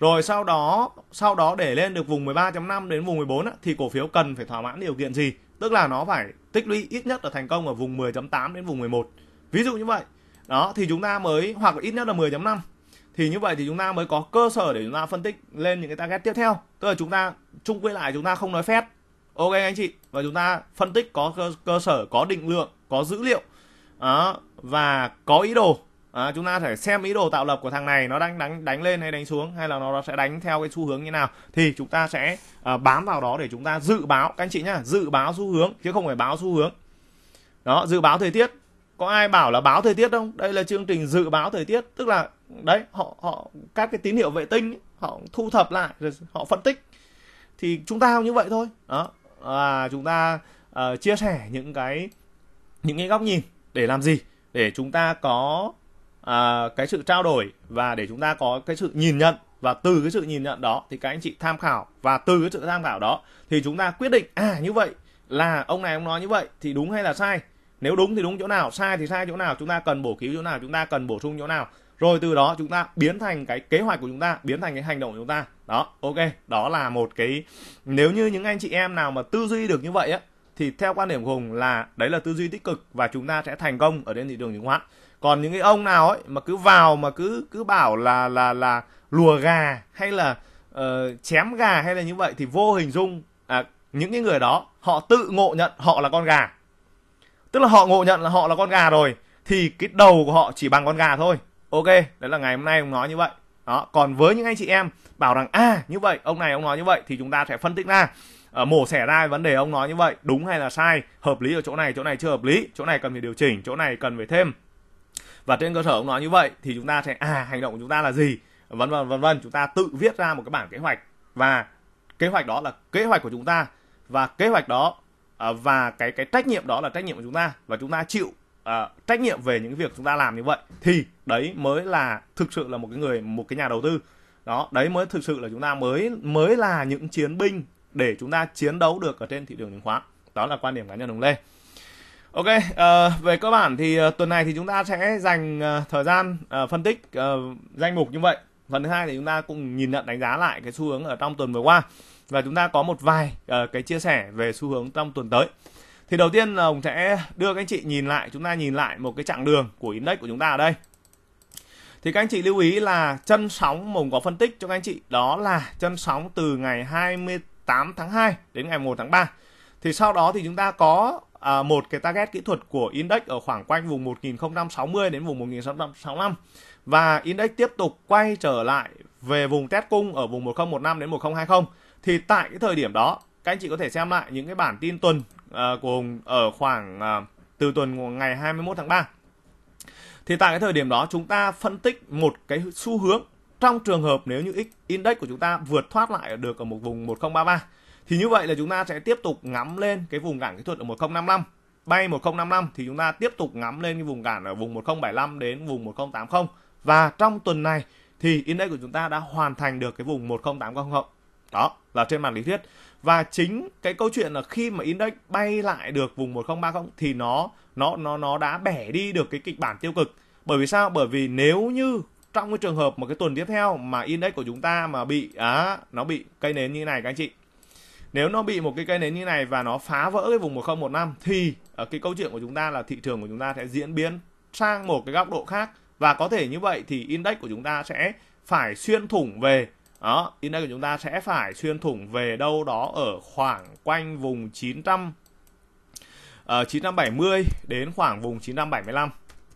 [SPEAKER 1] rồi sau đó sau đó để lên được vùng 13.5 đến vùng 14 á, thì cổ phiếu cần phải thỏa mãn điều kiện gì tức là nó phải tích lũy ít nhất là thành công ở vùng 10.8 đến vùng 11 ví dụ như vậy đó thì chúng ta mới hoặc ít nhất là 10.5 thì như vậy thì chúng ta mới có cơ sở để chúng ta phân tích lên những cái target tiếp theo tức là chúng ta chung quy lại chúng ta không nói phép ok anh chị và chúng ta phân tích có cơ, cơ sở có định lượng có dữ liệu đó, và có ý đồ à, chúng ta phải xem ý đồ tạo lập của thằng này nó đang đánh đánh lên hay đánh xuống hay là nó sẽ đánh theo cái xu hướng như nào thì chúng ta sẽ à, bám vào đó để chúng ta dự báo các anh chị nhá dự báo xu hướng chứ không phải báo xu hướng đó dự báo thời tiết có ai bảo là báo thời tiết không đây là chương trình dự báo thời tiết tức là đấy họ họ các cái tín hiệu vệ tinh họ thu thập lại rồi họ phân tích thì chúng ta cũng như vậy thôi đó và chúng ta uh, chia sẻ những cái những cái góc nhìn để làm gì để chúng ta có à, cái sự trao đổi và để chúng ta có cái sự nhìn nhận và từ cái sự nhìn nhận đó thì các anh chị tham khảo và từ cái sự tham khảo đó thì chúng ta quyết định à như vậy là ông này ông nói như vậy thì đúng hay là sai nếu đúng thì đúng chỗ nào sai thì sai chỗ nào chúng ta cần bổ cứu chỗ nào chúng ta cần bổ sung chỗ nào rồi từ đó chúng ta biến thành cái kế hoạch của chúng ta biến thành cái hành động của chúng ta đó ok đó là một cái nếu như những anh chị em nào mà tư duy được như vậy á thì theo quan điểm của Hùng là đấy là tư duy tích cực và chúng ta sẽ thành công ở trên thị trường chứng khoán. Còn những cái ông nào ấy mà cứ vào mà cứ cứ bảo là là là lùa gà hay là uh, chém gà hay là như vậy thì vô hình dung à, những cái người đó họ tự ngộ nhận họ là con gà. Tức là họ ngộ nhận là họ là con gà rồi thì cái đầu của họ chỉ bằng con gà thôi. Ok, đấy là ngày hôm nay ông nói như vậy. Đó, còn với những anh chị em bảo rằng a à, như vậy, ông này ông nói như vậy thì chúng ta sẽ phân tích ra Ờ, mổ xẻ ra vấn đề ông nói như vậy đúng hay là sai hợp lý ở chỗ này chỗ này chưa hợp lý chỗ này cần phải điều chỉnh chỗ này cần phải thêm và trên cơ sở ông nói như vậy thì chúng ta sẽ à hành động của chúng ta là gì vân vân vân vân chúng ta tự viết ra một cái bản kế hoạch và kế hoạch đó là kế hoạch của chúng ta và kế hoạch đó à, và cái cái trách nhiệm đó là trách nhiệm của chúng ta và chúng ta chịu à, trách nhiệm về những việc chúng ta làm như vậy thì đấy mới là thực sự là một cái người một cái nhà đầu tư đó đấy mới thực sự là chúng ta mới mới là những chiến binh để chúng ta chiến đấu được ở trên thị trường chứng khoán đó là quan điểm cá nhân đồng lê Ok, uh, về cơ bản thì uh, tuần này thì chúng ta sẽ dành uh, thời gian uh, phân tích uh, danh mục như vậy. Phần thứ hai thì chúng ta cũng nhìn nhận đánh giá lại cái xu hướng ở trong tuần vừa qua và chúng ta có một vài uh, cái chia sẻ về xu hướng trong tuần tới. Thì đầu tiên là ông sẽ đưa các anh chị nhìn lại, chúng ta nhìn lại một cái chặng đường của index của chúng ta ở đây. Thì các anh chị lưu ý là chân sóng mùng có phân tích cho các anh chị đó là chân sóng từ ngày 24 8 tháng 2 đến ngày 1 tháng 3. Thì sau đó thì chúng ta có à, một cái target kỹ thuật của index ở khoảng quanh vùng 1060 đến vùng 1665 và index tiếp tục quay trở lại về vùng test cung ở vùng 1015 đến 1020 thì tại cái thời điểm đó các anh chị có thể xem lại những cái bản tin tuần uh, của Hùng ở khoảng uh, từ tuần ngày 21 tháng 3 thì tại cái thời điểm đó chúng ta phân tích một cái xu hướng trong trường hợp nếu như x index của chúng ta vượt thoát lại được ở một vùng 1033 thì như vậy là chúng ta sẽ tiếp tục ngắm lên cái vùng cản kỹ thuật ở 1055 bay 1055 thì chúng ta tiếp tục ngắm lên cái vùng cản ở vùng 1075 đến vùng 1080 và trong tuần này thì index của chúng ta đã hoàn thành được cái vùng 10800 đó là trên màn lý thuyết và chính cái câu chuyện là khi mà index bay lại được vùng 1030 thì nó nó nó nó đã bẻ đi được cái kịch bản tiêu cực bởi vì sao bởi vì nếu như trong cái trường hợp mà cái tuần tiếp theo mà index của chúng ta mà bị á nó bị cây nến như này các anh chị nếu nó bị một cái cây nến như này và nó phá vỡ cái vùng 1015 thì ở ờ, cái câu chuyện của chúng ta là thị trường của chúng ta sẽ diễn biến sang một cái góc độ khác và có thể như vậy thì index của chúng ta sẽ phải xuyên thủng về đó index của chúng ta sẽ phải xuyên thủng về đâu đó ở khoảng quanh vùng 900 uh, 970 đến khoảng vùng 975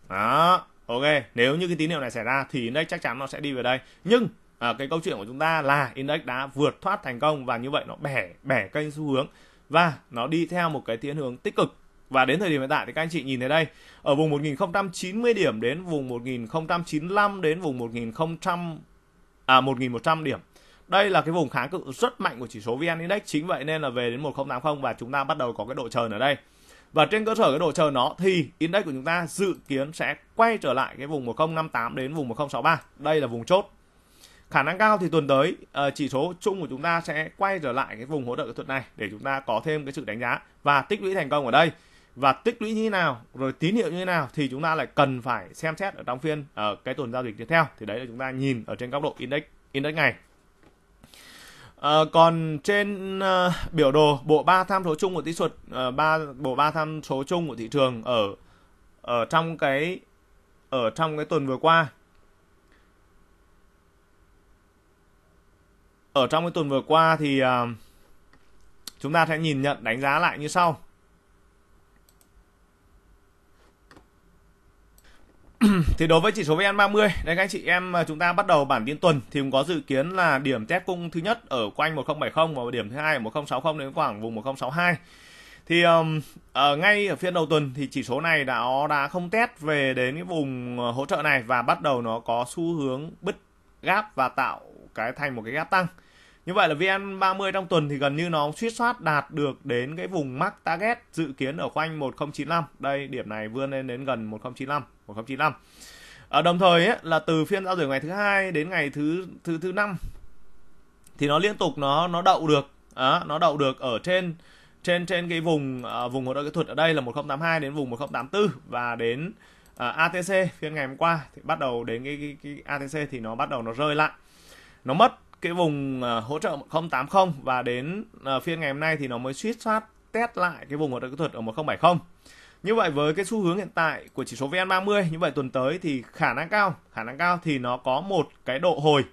[SPEAKER 1] đó ok nếu như cái tín hiệu này xảy ra thì index chắc chắn nó sẽ đi về đây nhưng à, cái câu chuyện của chúng ta là index đã vượt thoát thành công và như vậy nó bẻ bẻ kênh xu hướng và nó đi theo một cái thiên hướng tích cực và đến thời điểm hiện tại thì các anh chị nhìn thấy đây ở vùng 1090 điểm đến vùng 1095 đến vùng 1000 à 1100 điểm đây là cái vùng kháng cự rất mạnh của chỉ số VN Index chính vậy nên là về đến 1080 và chúng ta bắt đầu có cái độ trờn ở đây và trên cơ sở cái độ chờ nó thì index của chúng ta dự kiến sẽ quay trở lại cái vùng 1058 đến vùng 1063 đây là vùng chốt khả năng cao thì tuần tới ờ, chỉ số chung của chúng ta sẽ quay trở lại cái vùng hỗ trợ kỹ thuật này để chúng ta có thêm cái sự đánh giá và tích lũy thành công ở đây và tích lũy như thế nào rồi tín hiệu như thế nào thì chúng ta lại cần phải xem xét ở trong phiên ở ờ, cái tuần giao dịch tiếp theo thì đấy là chúng ta nhìn ở trên góc độ index index ngày À, còn trên uh, biểu đồ bộ ba tham số chung của kỹ thuật ờ, ba bộ ba tham số chung của thị trường ở ở trong cái ở trong cái tuần vừa qua ở trong cái tuần vừa qua thì uh, chúng ta sẽ nhìn nhận đánh giá lại như sau thì đối với chỉ số VN30 đấy các anh chị em à, chúng ta bắt đầu bản tin tuần thì cũng có dự kiến là điểm test cung thứ nhất ở quanh 1070 và điểm thứ hai ở 1060 đến khoảng vùng 1062 thì um, ở à, ngay ở phiên đầu tuần thì chỉ số này đã đã không test về đến cái vùng à, hỗ trợ này và bắt đầu nó có xu hướng bứt gáp và tạo cái thành một cái gáp tăng như vậy là VN30 trong tuần thì gần như nó suýt soát đạt được đến cái vùng mark target dự kiến ở khoanh 1095. Đây điểm này vươn lên đến gần 1095, 1095. Ở đồng thời ấy, là từ phiên giao dịch ngày thứ hai đến ngày thứ thứ thứ năm thì nó liên tục nó nó đậu được à, nó đậu được ở trên trên trên cái vùng à, vùng hỗ trợ kỹ thuật ở đây là 1082 đến vùng 1084 và đến à, ờ, ATC phiên ngày hôm qua thì bắt đầu đến cái, cái, cái ATC thì nó bắt đầu nó rơi lại nó mất cái vùng ờ, hỗ trợ 080 và đến ờ, phiên ngày hôm nay thì nó mới suýt soát test lại cái vùng hỗ trợ kỹ thuật ở 1070. Như vậy với cái xu hướng hiện tại của chỉ số VN30 như vậy tuần tới thì khả năng cao, khả năng cao thì nó có một cái độ hồi.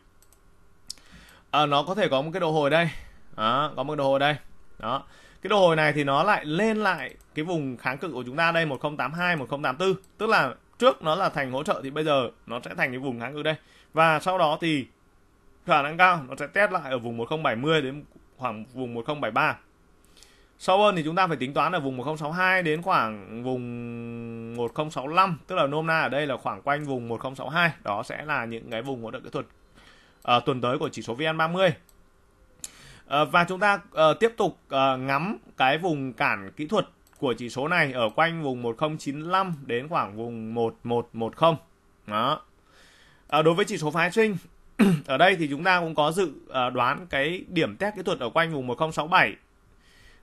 [SPEAKER 1] À, nó có thể có một cái độ hồi đây. Đó, có một độ hồi đây. Đó. Cái độ hồi này thì nó lại lên lại cái vùng kháng cự của chúng ta đây 1082, 1084, tức là trước nó là thành hỗ trợ thì bây giờ nó sẽ thành cái vùng kháng cự đây. Và sau đó thì khả năng cao nó sẽ test lại ở vùng 1070 đến khoảng vùng 1073 sâu hơn thì chúng ta phải tính toán ở vùng 1062 đến khoảng vùng 1065 tức là nôm na ở đây là khoảng quanh vùng 1062 đó sẽ là những cái vùng hỗ trợ kỹ thuật uh, tuần tới của chỉ số VN30 uh, ờ, và chúng ta uh, tiếp tục uh, ngắm cái vùng cản kỹ thuật của chỉ số này ở quanh vùng 1095 đến khoảng vùng 1110 đó À, đối với chỉ số phái sinh ở đây thì chúng ta cũng có dự à, đoán cái điểm test kỹ thuật ở quanh vùng 1067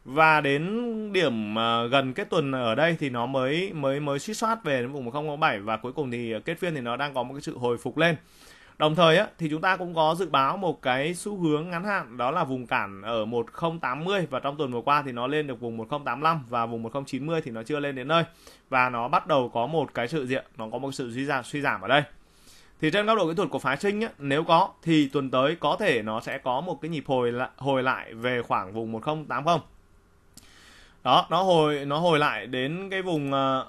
[SPEAKER 1] và đến điểm à, gần kết tuần ở đây thì nó mới mới mới suy soát về đến vùng 1067 và cuối cùng thì kết phiên thì nó đang có một cái sự hồi phục lên. Đồng thời á, thì chúng ta cũng có dự báo một cái xu hướng ngắn hạn đó là vùng cản ở 1080 và trong tuần vừa qua thì nó lên được vùng 1085 và vùng 1090 thì nó chưa lên đến nơi và nó bắt đầu có một cái sự diện nó có một sự suy giảm suy giảm ở đây thì trên góc độ kỹ thuật của phá sinh á, nếu có thì tuần tới có thể nó sẽ có một cái nhịp hồi lại, hồi lại về khoảng vùng 1080 đó nó hồi nó hồi lại đến cái vùng uh,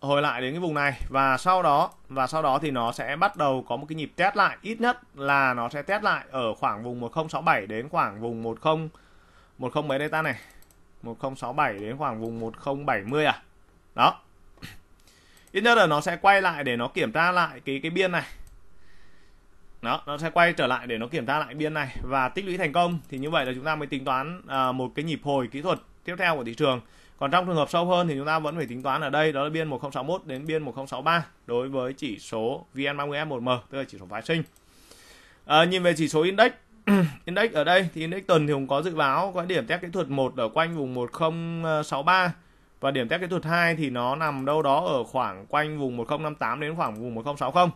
[SPEAKER 1] hồi lại đến cái vùng này và sau đó và sau đó thì nó sẽ bắt đầu có một cái nhịp test lại ít nhất là nó sẽ test lại ở khoảng vùng 1067 đến khoảng vùng 10 10 mấy đây ta này 1067 đến khoảng vùng 1070 à đó ít nhất là nó sẽ quay lại để nó kiểm tra lại cái cái biên này đó nó sẽ quay trở lại để nó kiểm tra lại biên này và tích lũy thành công thì như vậy là chúng ta mới tính toán à, một cái nhịp hồi kỹ thuật tiếp theo của thị trường còn trong trường hợp sâu hơn thì chúng ta vẫn phải tính toán ở đây đó là biên 1061 đến biên 1063 đối với chỉ số VN30F1M tức là chỉ số phái sinh. À, nhìn về chỉ số index index ở đây thì index tuần thì cũng có dự báo có điểm test kỹ thuật một ở quanh vùng 1063 và điểm test kỹ thuật 2 thì nó nằm đâu đó ở khoảng quanh vùng 1058 đến khoảng vùng 1060.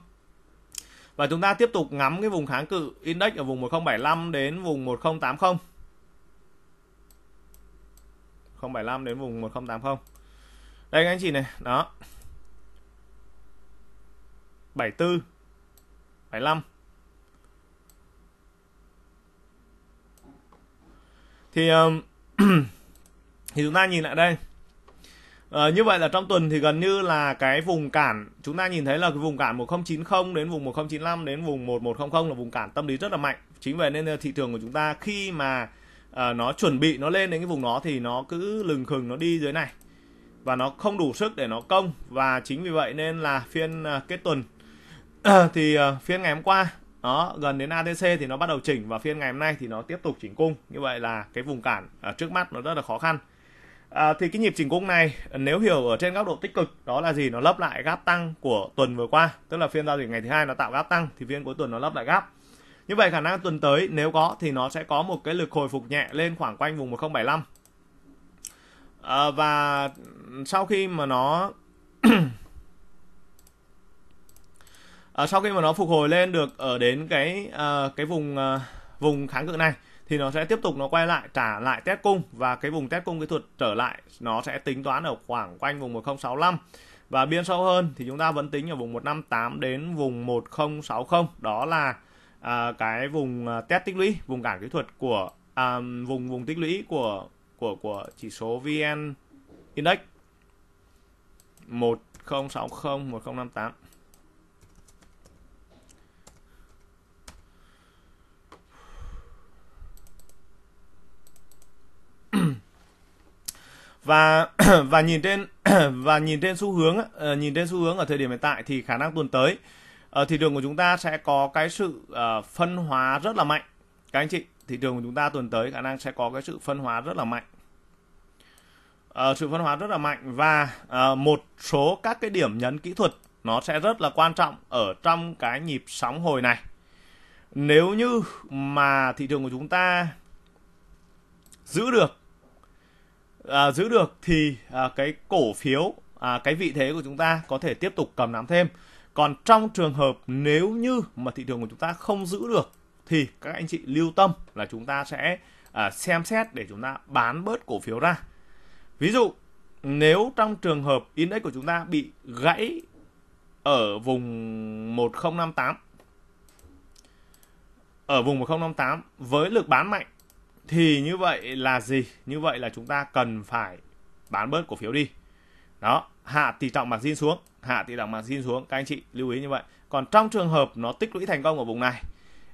[SPEAKER 1] Và chúng ta tiếp tục ngắm cái vùng kháng cự index ở vùng 1075 đến vùng 1080. 075 đến vùng 1080. Đây anh chị này, đó. 74 75 Thì um, thì chúng ta nhìn lại đây À, như vậy là trong tuần thì gần như là cái vùng cản chúng ta nhìn thấy là cái vùng cản 1090 đến vùng 1095 đến vùng 1100 là vùng cản tâm lý rất là mạnh. Chính vậy nên ờ, thị trường của chúng ta khi mà à, nó chuẩn bị nó lên đến cái vùng đó thì nó cứ lừng khừng nó đi dưới này và nó không đủ sức để nó công và chính vì vậy nên là phiên à, kết tuần thì à, phiên ngày hôm qua đó gần đến ATC thì nó bắt đầu chỉnh và phiên ngày hôm nay thì nó tiếp tục chỉnh cung như vậy là cái vùng cản à, trước mắt nó rất là khó khăn À, thì cái nhịp chỉnh cung này nếu hiểu ở trên góc độ tích cực đó là gì nó lấp lại gap tăng của tuần vừa qua tức là phiên giao dịch ngày thứ hai nó tạo gap tăng thì phiên cuối tuần nó lấp lại gap như vậy khả năng tuần tới nếu có thì nó sẽ có một cái lực hồi phục nhẹ lên khoảng quanh vùng 1075 à, và sau khi mà nó à, sau khi mà nó phục hồi lên được ở đến cái à, cái vùng à, vùng kháng cự này thì nó sẽ tiếp tục nó quay lại trả lại test cung và cái vùng test cung kỹ thuật trở lại nó sẽ tính toán ở khoảng quanh vùng 1065 và biên sâu hơn thì chúng ta vẫn tính ở vùng 158 đến vùng 1060 đó là à, cái vùng à, test tích lũy vùng cản kỹ thuật của à, vùng vùng tích lũy của của của chỉ số VN Index 1060 1058 và và nhìn trên và nhìn trên xu hướng ờ, nhìn trên xu hướng ở thời điểm hiện tại thì khả năng tuần tới ờ, thị trường của chúng ta sẽ có cái sự ờ, phân hóa rất là mạnh các anh chị thị trường của chúng ta tuần tới khả năng sẽ có cái sự phân hóa rất là mạnh sự phân hóa rất là mạnh và một số các cái điểm nhấn kỹ thuật nó sẽ rất là quan trọng ở trong cái nhịp sóng hồi này nếu như mà thị trường của chúng ta giữ được à, giữ được thì à, cái cổ phiếu à, cái vị thế của chúng ta có thể tiếp tục cầm nắm thêm còn trong trường hợp nếu như mà thị trường của chúng ta không giữ được thì các anh chị lưu tâm là chúng ta sẽ à, xem xét để chúng ta bán bớt cổ phiếu ra ví dụ nếu trong trường hợp index của chúng ta bị gãy ở vùng 1058 ở vùng 1058 với lực bán mạnh thì như vậy là gì như vậy là chúng ta cần phải bán bớt cổ phiếu đi đó hạ tỷ trọng margin xuống hạ tỷ trọng margin xuống các anh chị lưu ý như vậy còn trong trường hợp nó tích lũy thành công ở vùng này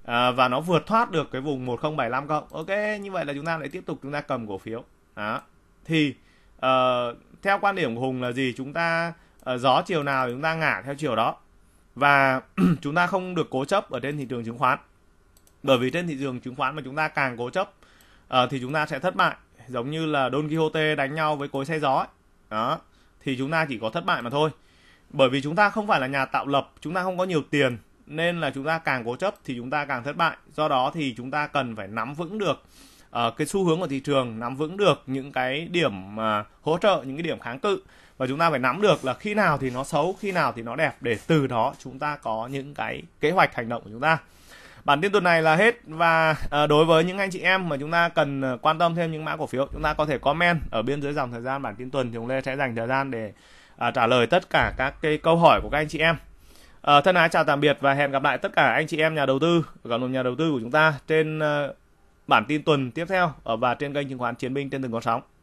[SPEAKER 1] à, và nó vượt thoát được cái vùng 1075 cộng ok như vậy là chúng ta lại tiếp tục chúng ta cầm cổ phiếu đó thì uh, theo quan điểm của hùng là gì chúng ta uh, gió chiều nào thì chúng ta ngả theo chiều đó và chúng ta không được cố chấp ở trên thị trường chứng khoán bởi vì trên thị trường chứng khoán mà chúng ta càng cố chấp à, thì chúng ta sẽ thất bại giống như là Don Quixote đánh nhau với cối xe gió ấy. đó thì chúng ta chỉ có thất bại mà thôi bởi vì chúng ta không phải là nhà tạo lập chúng ta không có nhiều tiền nên là chúng ta càng cố chấp thì chúng ta càng thất bại do đó thì chúng ta cần phải nắm vững được uh, cái xu hướng của thị trường nắm vững được những cái điểm uh, hỗ trợ những cái điểm kháng cự và chúng ta phải nắm được là khi nào thì nó xấu khi nào thì nó đẹp để từ đó chúng ta có những cái kế hoạch hành động của chúng ta bản tin tuần này là hết và ờ, đối với những anh chị em mà chúng ta cần ờ, quan tâm thêm những mã cổ phiếu chúng ta có thể comment ở bên dưới dòng thời gian bản tin tuần thì chúng Lê sẽ dành thời gian để à, trả lời tất cả các cái câu hỏi của các anh chị em ờ, thân ái chào tạm biệt và hẹn gặp lại tất cả anh chị em nhà đầu tư cộng đồng nhà đầu tư của chúng ta trên bản tin tuần tiếp theo và trên kênh chứng khoán chiến binh trên từng con sóng